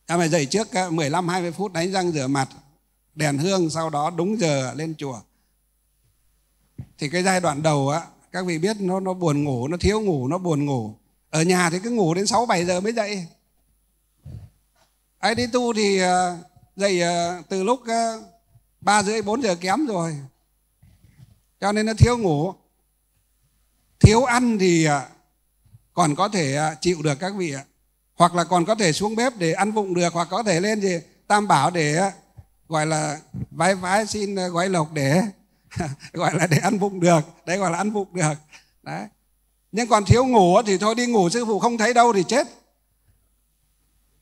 em phải dậy trước 15 ờ, 20 phút đánh răng rửa mặt đèn hương sau đó đúng giờ lên chùa thì cái giai đoạn đầu á các vị biết nó nó buồn ngủ nó thiếu ngủ nó buồn ngủ ở nhà thì cứ ngủ đến 6 7 giờ mới dậy ai đi tu thì ờ, dậy ờ, từ lúc ờ, ba rưỡi bốn giờ kém rồi cho nên nó thiếu ngủ thiếu ăn thì còn có thể chịu được các vị ạ hoặc là còn có thể xuống bếp để ăn vụng được hoặc có thể lên gì tam bảo để gọi là vái vái xin gói lộc để gọi là để ăn bụng được đấy gọi là ăn bụng được đấy nhưng còn thiếu ngủ thì thôi đi ngủ sư phụ không thấy đâu thì chết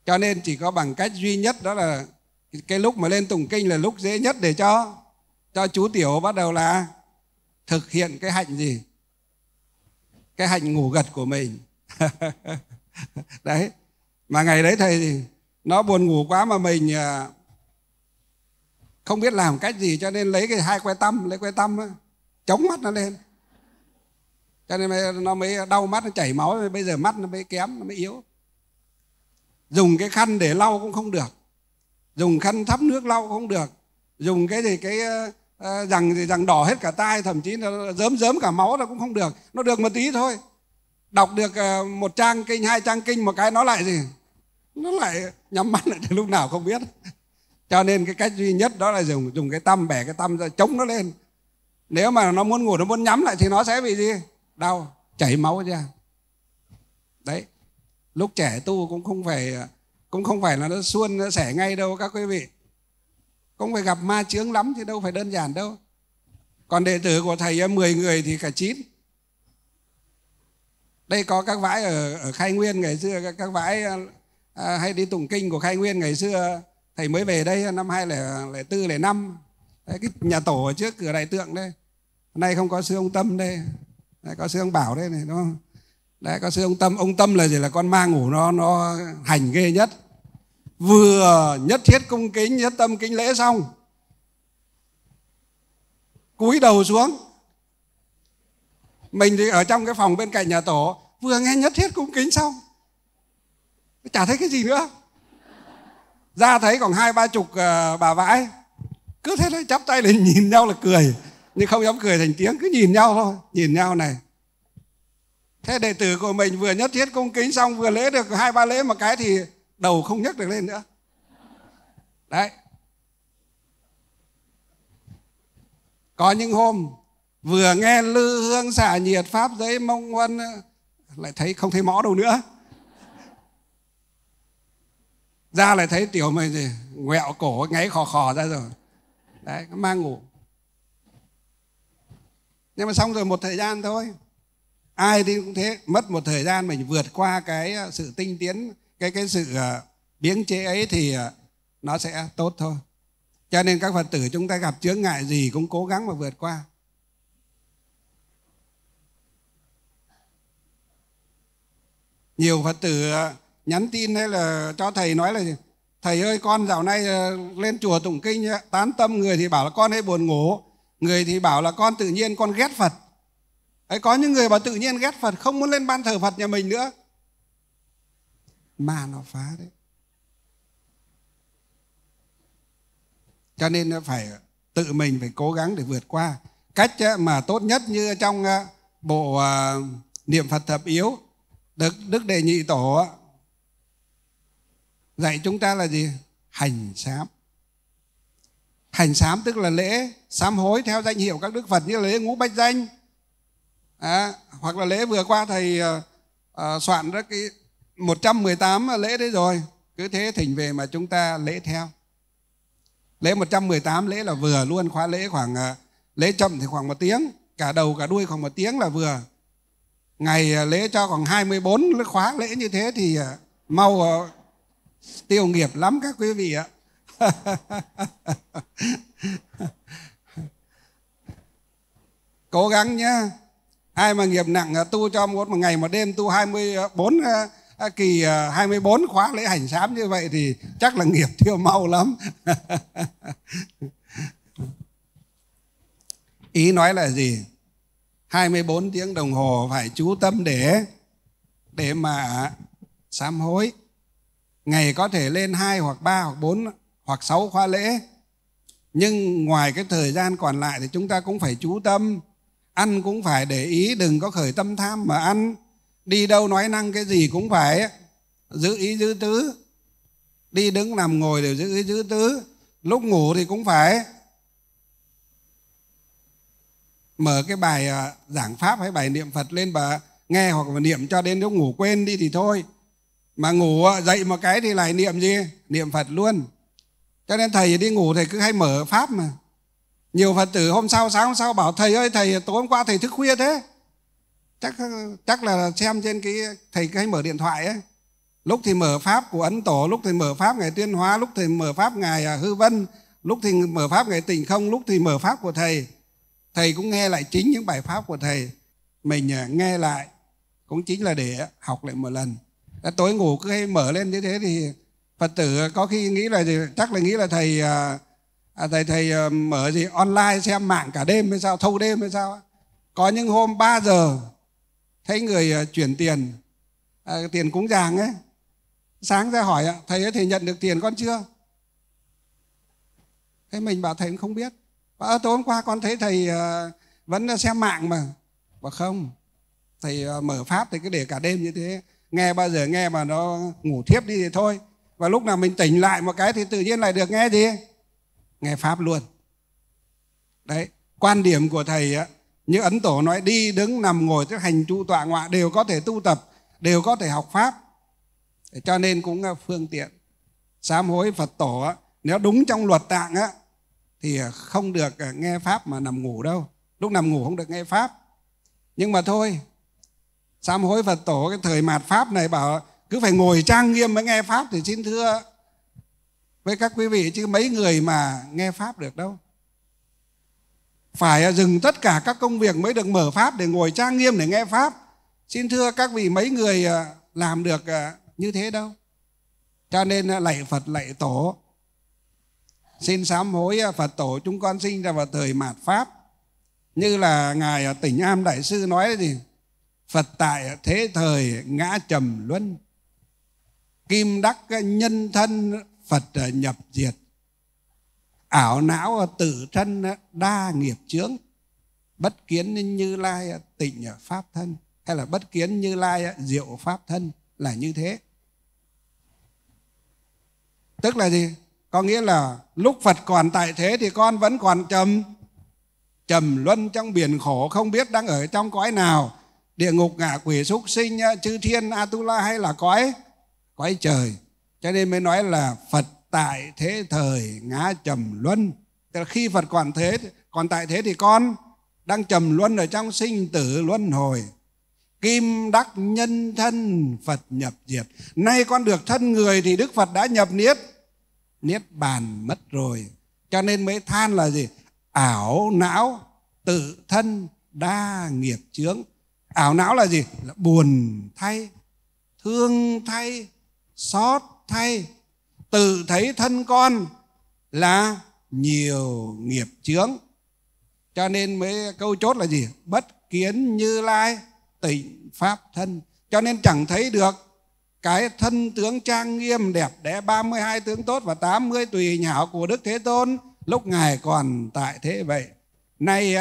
cho nên chỉ có bằng cách duy nhất đó là cái lúc mà lên tùng kinh là lúc dễ nhất để cho cho chú tiểu bắt đầu là thực hiện cái hạnh gì cái hạnh ngủ gật của mình đấy mà ngày đấy thầy nó buồn ngủ quá mà mình à, không biết làm cách gì cho nên lấy cái hai que tăm lấy que tăm á, chống mắt nó lên cho nên nó mới đau mắt nó chảy máu bây giờ mắt nó mới kém nó mới yếu dùng cái khăn để lau cũng không được dùng khăn thắp nước lau cũng không được dùng cái gì cái uh, ờ, ờ, rằng gì rằng đỏ hết cả tai thậm chí nó dớm rớm cả máu nó cũng không được nó được một tí thôi đọc được ờ, một trang kinh hai trang kinh một cái nó lại gì nó lại nhắm mắt lại từ lúc nào không biết cho nên cái cách duy nhất đó là dùng dùng cái tâm bẻ cái tâm ra chống nó lên nếu mà nó muốn ngủ nó muốn nhắm lại thì nó sẽ bị gì đau chảy máu ra đấy lúc trẻ tu cũng không phải cũng không phải là nó xuôn nó sẻ ngay đâu các quý vị cũng phải gặp ma chướng lắm chứ đâu phải đơn giản đâu còn đệ tử của thầy 10 người thì cả chín đây có các vãi ở, ở khai nguyên ngày xưa các, các vãi à, à hay đi tụng kinh của khai nguyên ngày xưa thầy mới về đây năm 2004 05 đấy, cái nhà tổ ở trước cửa đại tượng đây nay không có sư ông tâm đây đấy, có sư ông bảo đây này đúng không đấy có sư ông tâm ông tâm là gì là con ma ngủ nó nó hành ghê nhất vừa nhất thiết cung kính nhất tâm kính lễ xong cúi đầu xuống mình thì ở trong cái phòng bên cạnh nhà tổ vừa nghe nhất thiết cung kính xong chả thấy cái gì nữa ra thấy còn hai ba chục ờ, bà vãi cứ thế thôi chắp tay lên nhìn nhau là cười nhưng không dám cười thành tiếng cứ nhìn nhau thôi nhìn nhau này thế đệ tử của mình vừa nhất thiết cung kính xong vừa lễ được hai ba lễ một cái thì đầu không nhấc được lên nữa đấy có những hôm vừa nghe lư hương xả nhiệt pháp giấy mông vân ờ, lại thấy không thấy mõ đâu nữa ra lại thấy tiểu mày gì ngoẹo cổ ngáy khò khò ra rồi đấy nó mang ngủ nhưng mà xong rồi một thời gian thôi ai thì cũng thế mất một thời gian mình vượt qua cái ờ, sự tinh tiến cái cái sự ờ, biến chế ấy thì ờ, nó sẽ tốt thôi cho nên các phật tử chúng ta gặp chướng ngại gì cũng cố gắng mà vượt qua nhiều phật tử nhắn tin hay là cho thầy nói là thầy ơi con dạo nay ờ, lên chùa tụng kinh tán tâm người thì bảo là con hay buồn ngủ người thì bảo là con tự nhiên con ghét phật ấy có những người bảo tự nhiên ghét phật không muốn lên ban thờ phật nhà mình nữa mà nó phá đấy cho nên phải tự mình phải cố gắng để vượt qua cách ờ, mà tốt nhất như trong ờ, bộ niệm phật thập yếu đức đức đề nhị tổ dạy chúng ta là gì hành sám hành sám tức là lễ sám hối theo danh hiệu các đức phật như lễ ngũ bách danh à, hoặc là lễ vừa qua thầy à, soạn ra cái 118 lễ đấy rồi cứ thế thỉnh về mà chúng ta lễ theo lễ 118 lễ là vừa luôn khóa lễ khoảng ờ, lễ chậm thì khoảng một tiếng cả đầu cả đuôi khoảng một tiếng là vừa ngày lễ cho khoảng 24 khóa lễ như thế thì mau tiêu nghiệp lắm các quý vị ạ cố gắng nhé. ai mà nghiệp nặng tu cho một ngày một đêm tu 24 ờ, ờ, kỳ 24 ờ, khóa lễ hành sám như vậy thì chắc là nghiệp thiêu mau lắm ý nói là gì 24 tiếng đồng hồ phải chú tâm để để mà sám hối ngày có thể lên hai hoặc ba hoặc bốn hoặc sáu khóa lễ. Nhưng ngoài cái thời gian còn lại thì chúng ta cũng phải chú tâm, ăn cũng phải để ý đừng có khởi tâm tham mà ăn. Đi đâu nói năng cái gì cũng phải giữ ý giữ tứ. Đi đứng nằm ngồi đều giữ ý giữ tứ. Lúc ngủ thì cũng phải mở cái bài à, giảng pháp hay bài niệm Phật lên và nghe hoặc là niệm cho đến lúc ngủ quên đi thì thôi mà ngủ dậy một cái thì lại niệm gì niệm phật luôn cho nên thầy đi ngủ thầy cứ hay mở pháp mà nhiều phật tử hôm sau sáng hôm sau bảo thầy ơi thầy tối hôm qua thầy thức khuya thế chắc chắc là xem trên cái thầy hay mở điện thoại ấy lúc thì mở pháp của ấn tổ lúc thì mở pháp ngày tuyên hóa lúc thì mở pháp ngài à, hư vân lúc thì mở pháp ngài tịnh không lúc thì mở pháp của thầy thầy cũng nghe lại chính những bài pháp của thầy mình à, nghe lại cũng chính là để học lại một lần tối ngủ cứ hay mở lên như thế thì phật tử có khi nghĩ là thì chắc là nghĩ là thầy à, à thầy thầy à, mở gì online xem mạng cả đêm hay sao thâu đêm hay sao có những hôm 3 giờ thấy người à, chuyển tiền à, tiền cúng giàng ấy sáng ra hỏi thầy ấy thầy nhận được tiền con chưa thế mình bảo thầy cũng không biết bảo tối hôm qua con thấy thầy vẫn xem mạng mà bảo không thầy mở pháp thì cứ để cả đêm như thế nghe bao giờ nghe mà nó ngủ thiếp đi thì thôi và lúc nào mình tỉnh lại một cái thì tự nhiên lại được nghe gì nghe pháp luôn đấy quan điểm của thầy á như ấn tổ nói đi đứng nằm ngồi tức hành trụ tọa ngoại đều có thể tu tập đều có thể học pháp cho nên cũng à, phương tiện sám hối phật tổ á nếu đúng trong luật tạng á thì à, không được à, nghe pháp mà nằm ngủ đâu lúc nằm ngủ không được nghe pháp nhưng mà thôi sám hối phật tổ cái thời mạt pháp này bảo cứ phải ngồi trang nghiêm mới nghe pháp thì xin thưa với các quý vị chứ mấy người mà nghe pháp được đâu phải dừng tất cả các công việc mới được mở pháp để ngồi trang nghiêm để nghe pháp xin thưa các vị mấy người à, làm được à, như thế đâu cho nên à, lạy phật lạy tổ xin sám hối phật tổ chúng con sinh ra vào thời mạt pháp như là ngài tỉnh am đại sư nói gì Phật tại thế thời ngã trầm luân Kim đắc nhân thân Phật nhập diệt Ảo não tự thân đa nghiệp chướng Bất kiến như lai tịnh pháp thân Hay là bất kiến như lai diệu pháp thân là như thế Tức là gì? Có nghĩa là lúc Phật còn tại thế thì con vẫn còn trầm trầm luân trong biển khổ không biết đang ở trong cõi nào địa ngục ngạ quỷ súc sinh chư thiên atula hay là cõi cõi trời cho nên mới nói là phật tại thế thời ngã trầm luân tức là khi phật còn thế còn tại thế thì con đang trầm luân ở trong sinh tử luân hồi kim đắc nhân thân phật nhập diệt nay con được thân người thì đức phật đã nhập niết niết bàn mất rồi cho nên mới than là gì ảo não tự thân đa nghiệp chướng ảo não là gì là buồn thay thương thay xót thay tự thấy thân con là nhiều nghiệp chướng cho nên mới câu chốt là gì bất kiến như lai tịnh pháp thân cho nên chẳng thấy được cái thân tướng trang nghiêm đẹp đẽ 32 tướng tốt và 80 tùy hình của Đức Thế Tôn lúc Ngài còn tại thế vậy. Nay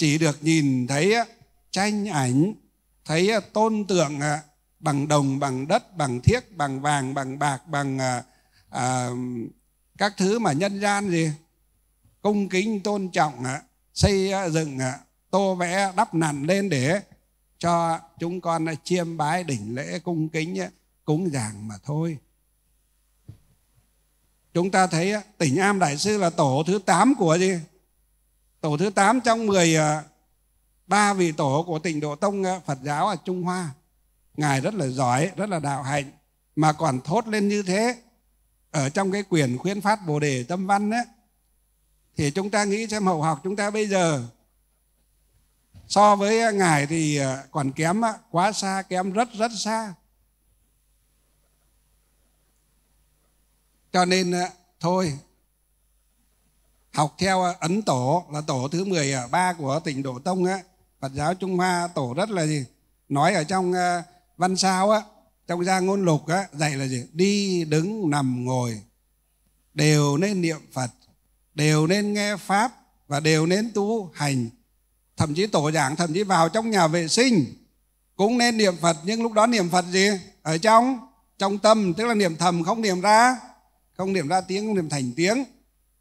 chỉ được nhìn thấy tranh ảnh thấy tôn tượng à, bằng đồng bằng đất bằng thiếc bằng vàng bằng bạc bằng à, à các thứ mà nhân gian gì cung kính tôn trọng à, xây dựng tô vẽ đắp nặn lên để cho chúng con chiêm bái đỉnh lễ cung kính cúng giảng mà thôi chúng ta thấy tỉnh am đại sư là tổ thứ 8 của gì tổ thứ 8 trong 13 à, vị tổ của tỉnh Độ Tông à, Phật giáo ở Trung Hoa. Ngài rất là giỏi, rất là đạo hạnh mà còn thốt lên như thế ở trong cái quyển khuyến phát Bồ Đề Tâm Văn ấy, thì chúng ta nghĩ xem hậu học chúng ta bây giờ so với à, ngài thì còn kém quá xa kém rất rất xa cho nên thôi học theo à, ấn tổ là tổ thứ 13 à, của tỉnh Độ Tông á, Phật giáo Trung Hoa tổ rất là gì? Nói ở trong à, văn sao á, trong gia ngôn lục á, dạy là gì? Đi, đứng, nằm, ngồi đều nên niệm Phật, đều nên nghe Pháp và đều nên tu hành. Thậm chí tổ giảng, thậm chí vào trong nhà vệ sinh cũng nên niệm Phật nhưng lúc đó niệm Phật gì? Ở trong trong tâm tức là niệm thầm không niệm ra, không niệm ra tiếng, không niệm thành tiếng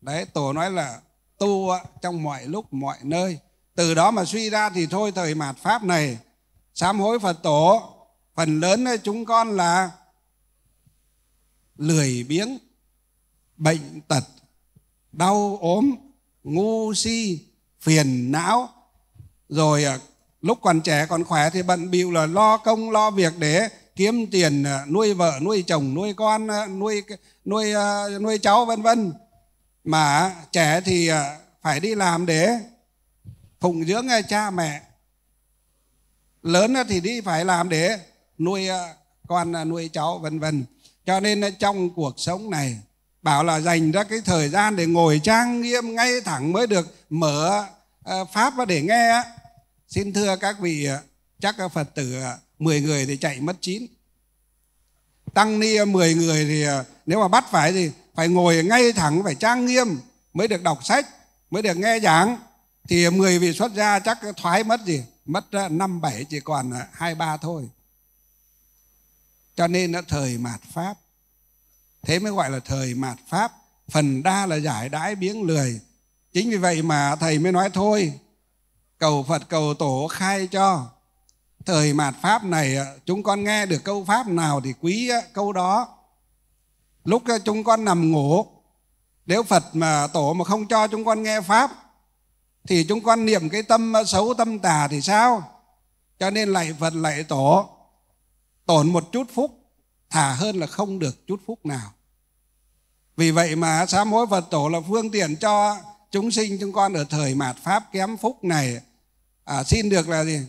đấy tổ nói là tu trong mọi lúc mọi nơi từ đó mà suy ra thì thôi thời mạt pháp này sám hối phật tổ phần lớn chúng con là lười biếng bệnh tật đau ốm ngu si phiền não rồi à, lúc còn trẻ còn khỏe thì bận bịu là lo công lo việc để kiếm tiền à, nuôi vợ nuôi chồng nuôi con à, nuôi nuôi nuôi cháu vân vân mà trẻ thì à, phải đi làm để phụng dưỡng à, cha mẹ lớn thì đi phải làm để nuôi à, con nuôi cháu vân vân cho nên trong cuộc sống này bảo là dành ra cái thời gian để ngồi trang nghiêm ngay thẳng mới được mở pháp và để nghe xin thưa các vị chắc phật tử 10 người thì chạy mất chín tăng ni 10 người thì nếu mà bắt phải thì phải ngồi ngay thẳng phải trang nghiêm mới được đọc sách mới được nghe giảng thì 10 vị xuất gia chắc thoái mất gì mất ờ, năm bảy chỉ còn ờ, hai ba thôi cho nên nó thời mạt pháp thế mới gọi là thời mạt pháp phần đa là giải đãi biếng lười chính vì vậy mà thầy mới nói thôi cầu phật cầu tổ khai cho thời mạt pháp này ờ, chúng con nghe được câu pháp nào thì quý câu đó lúc ờ, chúng con nằm ngủ nếu phật mà tổ mà không cho chúng con nghe pháp thì chúng con niệm cái tâm ờ, xấu tâm tà thì sao cho nên lạy phật lạy tổ tổn một chút phúc thả hơn là không được chút phúc nào vì vậy mà sám hối phật tổ là phương tiện cho chúng sinh chúng con ở thời mạt pháp kém phúc này à, xin được là gì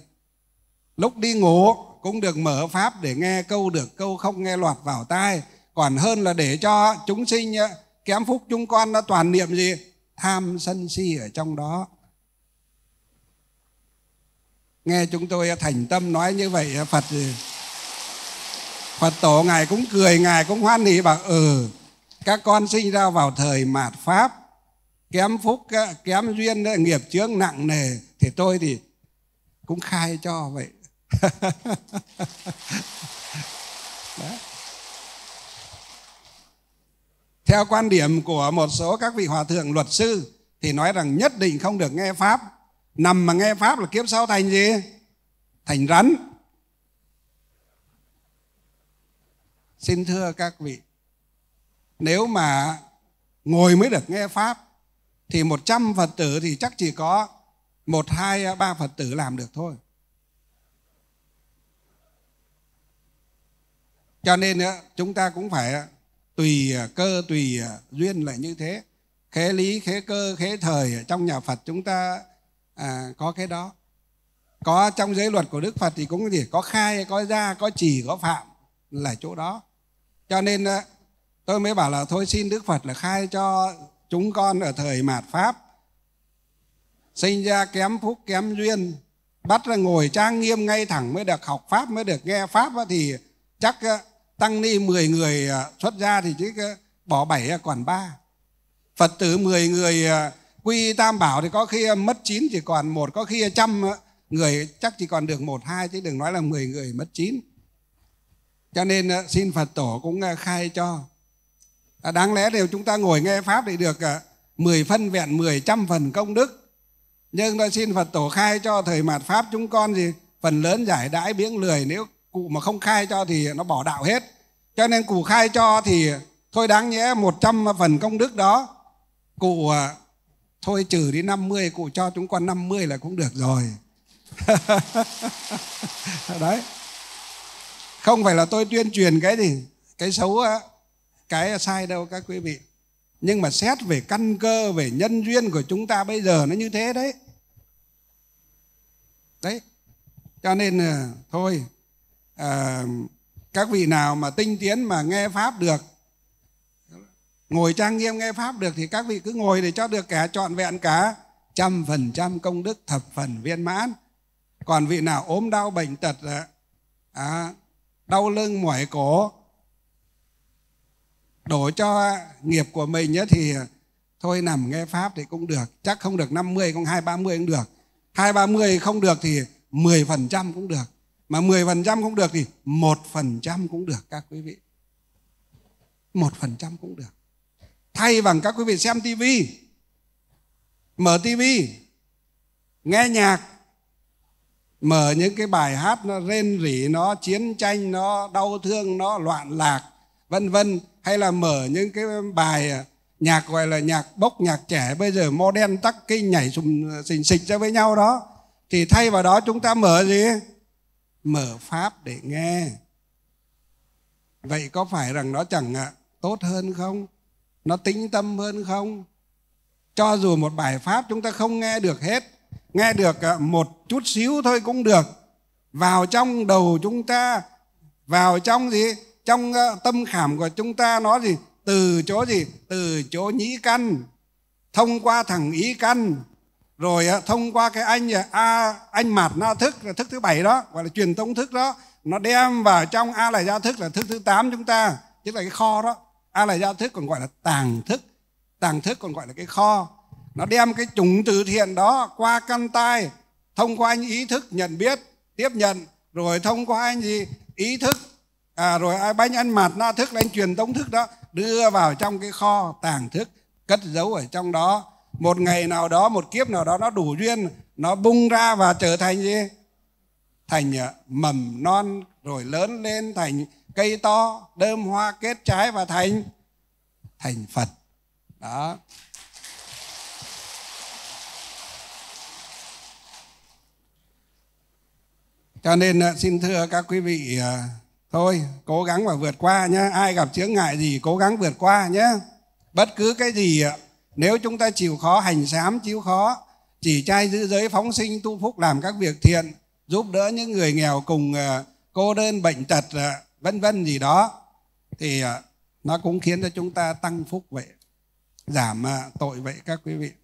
lúc đi ngủ cũng được mở pháp để nghe câu được câu không nghe lọt vào tai còn hơn là để cho chúng sinh ờ, kém phúc chúng con nó toàn niệm gì tham sân si ở trong đó nghe chúng tôi thành tâm nói như vậy ờ, phật gì? Ừ. phật tổ ngài cũng cười ngài cũng hoan hỉ bảo ừ các con sinh ra vào thời mạt pháp kém phúc ờ, kém duyên nghiệp chướng nặng nề thì tôi thì cũng khai cho vậy Đấy. Theo quan điểm của một số các vị hòa thượng luật sư thì nói rằng nhất định không được nghe Pháp. Nằm mà nghe Pháp là kiếp sau thành gì? Thành rắn. Xin thưa các vị, nếu mà ngồi mới được nghe Pháp thì một trăm Phật tử thì chắc chỉ có một hai ba Phật tử làm được thôi. Cho nên ờ, chúng ta cũng phải tùy à, cơ tùy à, duyên là như thế khế lý khế cơ khế thời à, trong nhà phật chúng ta à, có cái đó có trong giới luật của đức phật thì cũng gì có khai có ra có chỉ có phạm là chỗ đó cho nên tôi mới bảo là thôi xin đức phật là khai cho chúng con ở thời mạt pháp sinh ra kém phúc kém duyên bắt ra ngồi trang nghiêm ngay thẳng mới được học pháp mới được nghe pháp thì chắc tăng ni 10 người à, xuất gia thì chỉ bỏ bảy à, còn ba phật tử 10 người à, quy tam bảo thì có khi mất chín chỉ còn một có khi trăm người chắc chỉ còn được một hai chứ đừng nói là 10 người mất chín cho nên xin phật tổ cũng khai cho đáng lẽ đều chúng ta ngồi nghe pháp thì được 10 phân vẹn 10 trăm phần công đức nhưng tôi xin phật tổ khai cho thời mạt pháp chúng con gì phần lớn giải đãi biếng lười nếu cụ mà không khai cho thì nó bỏ đạo hết cho nên cụ khai cho thì thôi đáng nhẽ 100 phần công đức đó cụ à, thôi trừ đi 50 cụ cho chúng con 50 là cũng được rồi đấy không phải là tôi tuyên truyền cái gì cái xấu á cái sai đâu các quý vị nhưng mà xét về căn cơ về nhân duyên của chúng ta bây giờ nó như thế đấy đấy cho nên à, thôi à, các vị nào mà tinh tiến mà nghe pháp được ngồi trang nghiêm nghe pháp được thì các vị cứ ngồi để cho được cả trọn vẹn cả trăm phần trăm công đức thập phần viên mãn còn vị nào ốm đau bệnh tật à, đau lưng mỏi cổ đổ cho nghiệp của mình thì ờ, thôi nằm nghe pháp thì cũng được chắc không được 50 không hai ba mươi cũng được hai ba mươi không được thì 10% cũng được mà 10% cũng được thì 1% cũng được các quý vị. 1% cũng được. Thay bằng các quý vị xem tivi, mở tivi, nghe nhạc, mở những cái bài hát nó rên rỉ, nó chiến tranh, nó đau thương, nó loạn lạc, vân vân hay là mở những cái bài à, nhạc gọi là nhạc bốc nhạc trẻ bây giờ modern tắc cái nhảy sùng xình xịch ra với nhau đó thì thay vào đó chúng ta mở gì mở pháp để nghe vậy có phải rằng nó chẳng ạ à, tốt hơn không nó tĩnh tâm hơn không cho dù một bài pháp chúng ta không nghe được hết nghe được à, một chút xíu thôi cũng được vào trong đầu chúng ta vào trong gì trong à, tâm khảm của chúng ta nó gì từ chỗ gì từ chỗ nhĩ căn thông qua thẳng ý căn rồi à, thông qua cái anh à, a anh mạt na thức là thức thứ bảy đó gọi là truyền tống thức đó nó đem vào trong a là gia thức là thức thứ tám chúng ta tức là cái kho đó a là gia thức còn gọi là tàng thức tàng thức còn gọi là cái kho nó đem cái chủng từ thiện đó qua căn tai thông qua anh ý thức nhận biết tiếp nhận rồi thông qua anh gì ý thức à, rồi ai bánh ăn mạt na thức là anh truyền tống thức đó đưa vào trong cái kho tàng thức cất giấu ở trong đó một ngày nào đó một kiếp nào đó nó đủ duyên nó bung ra và trở thành gì thành à, mầm non rồi lớn lên thành cây to đơm hoa kết trái và thành thành phật đó cho nên à, xin thưa các quý vị à, thôi cố gắng và vượt qua nhé ai gặp chướng ngại gì cố gắng vượt qua nhé bất cứ cái gì nếu chúng ta chịu khó hành sám chịu khó chỉ trai giữ giới phóng sinh tu phúc làm các việc thiện giúp đỡ những người nghèo cùng ờ, cô đơn bệnh tật ờ, vân vân gì đó thì ờ, nó cũng khiến cho chúng ta tăng phúc vậy giảm tội vậy các quý vị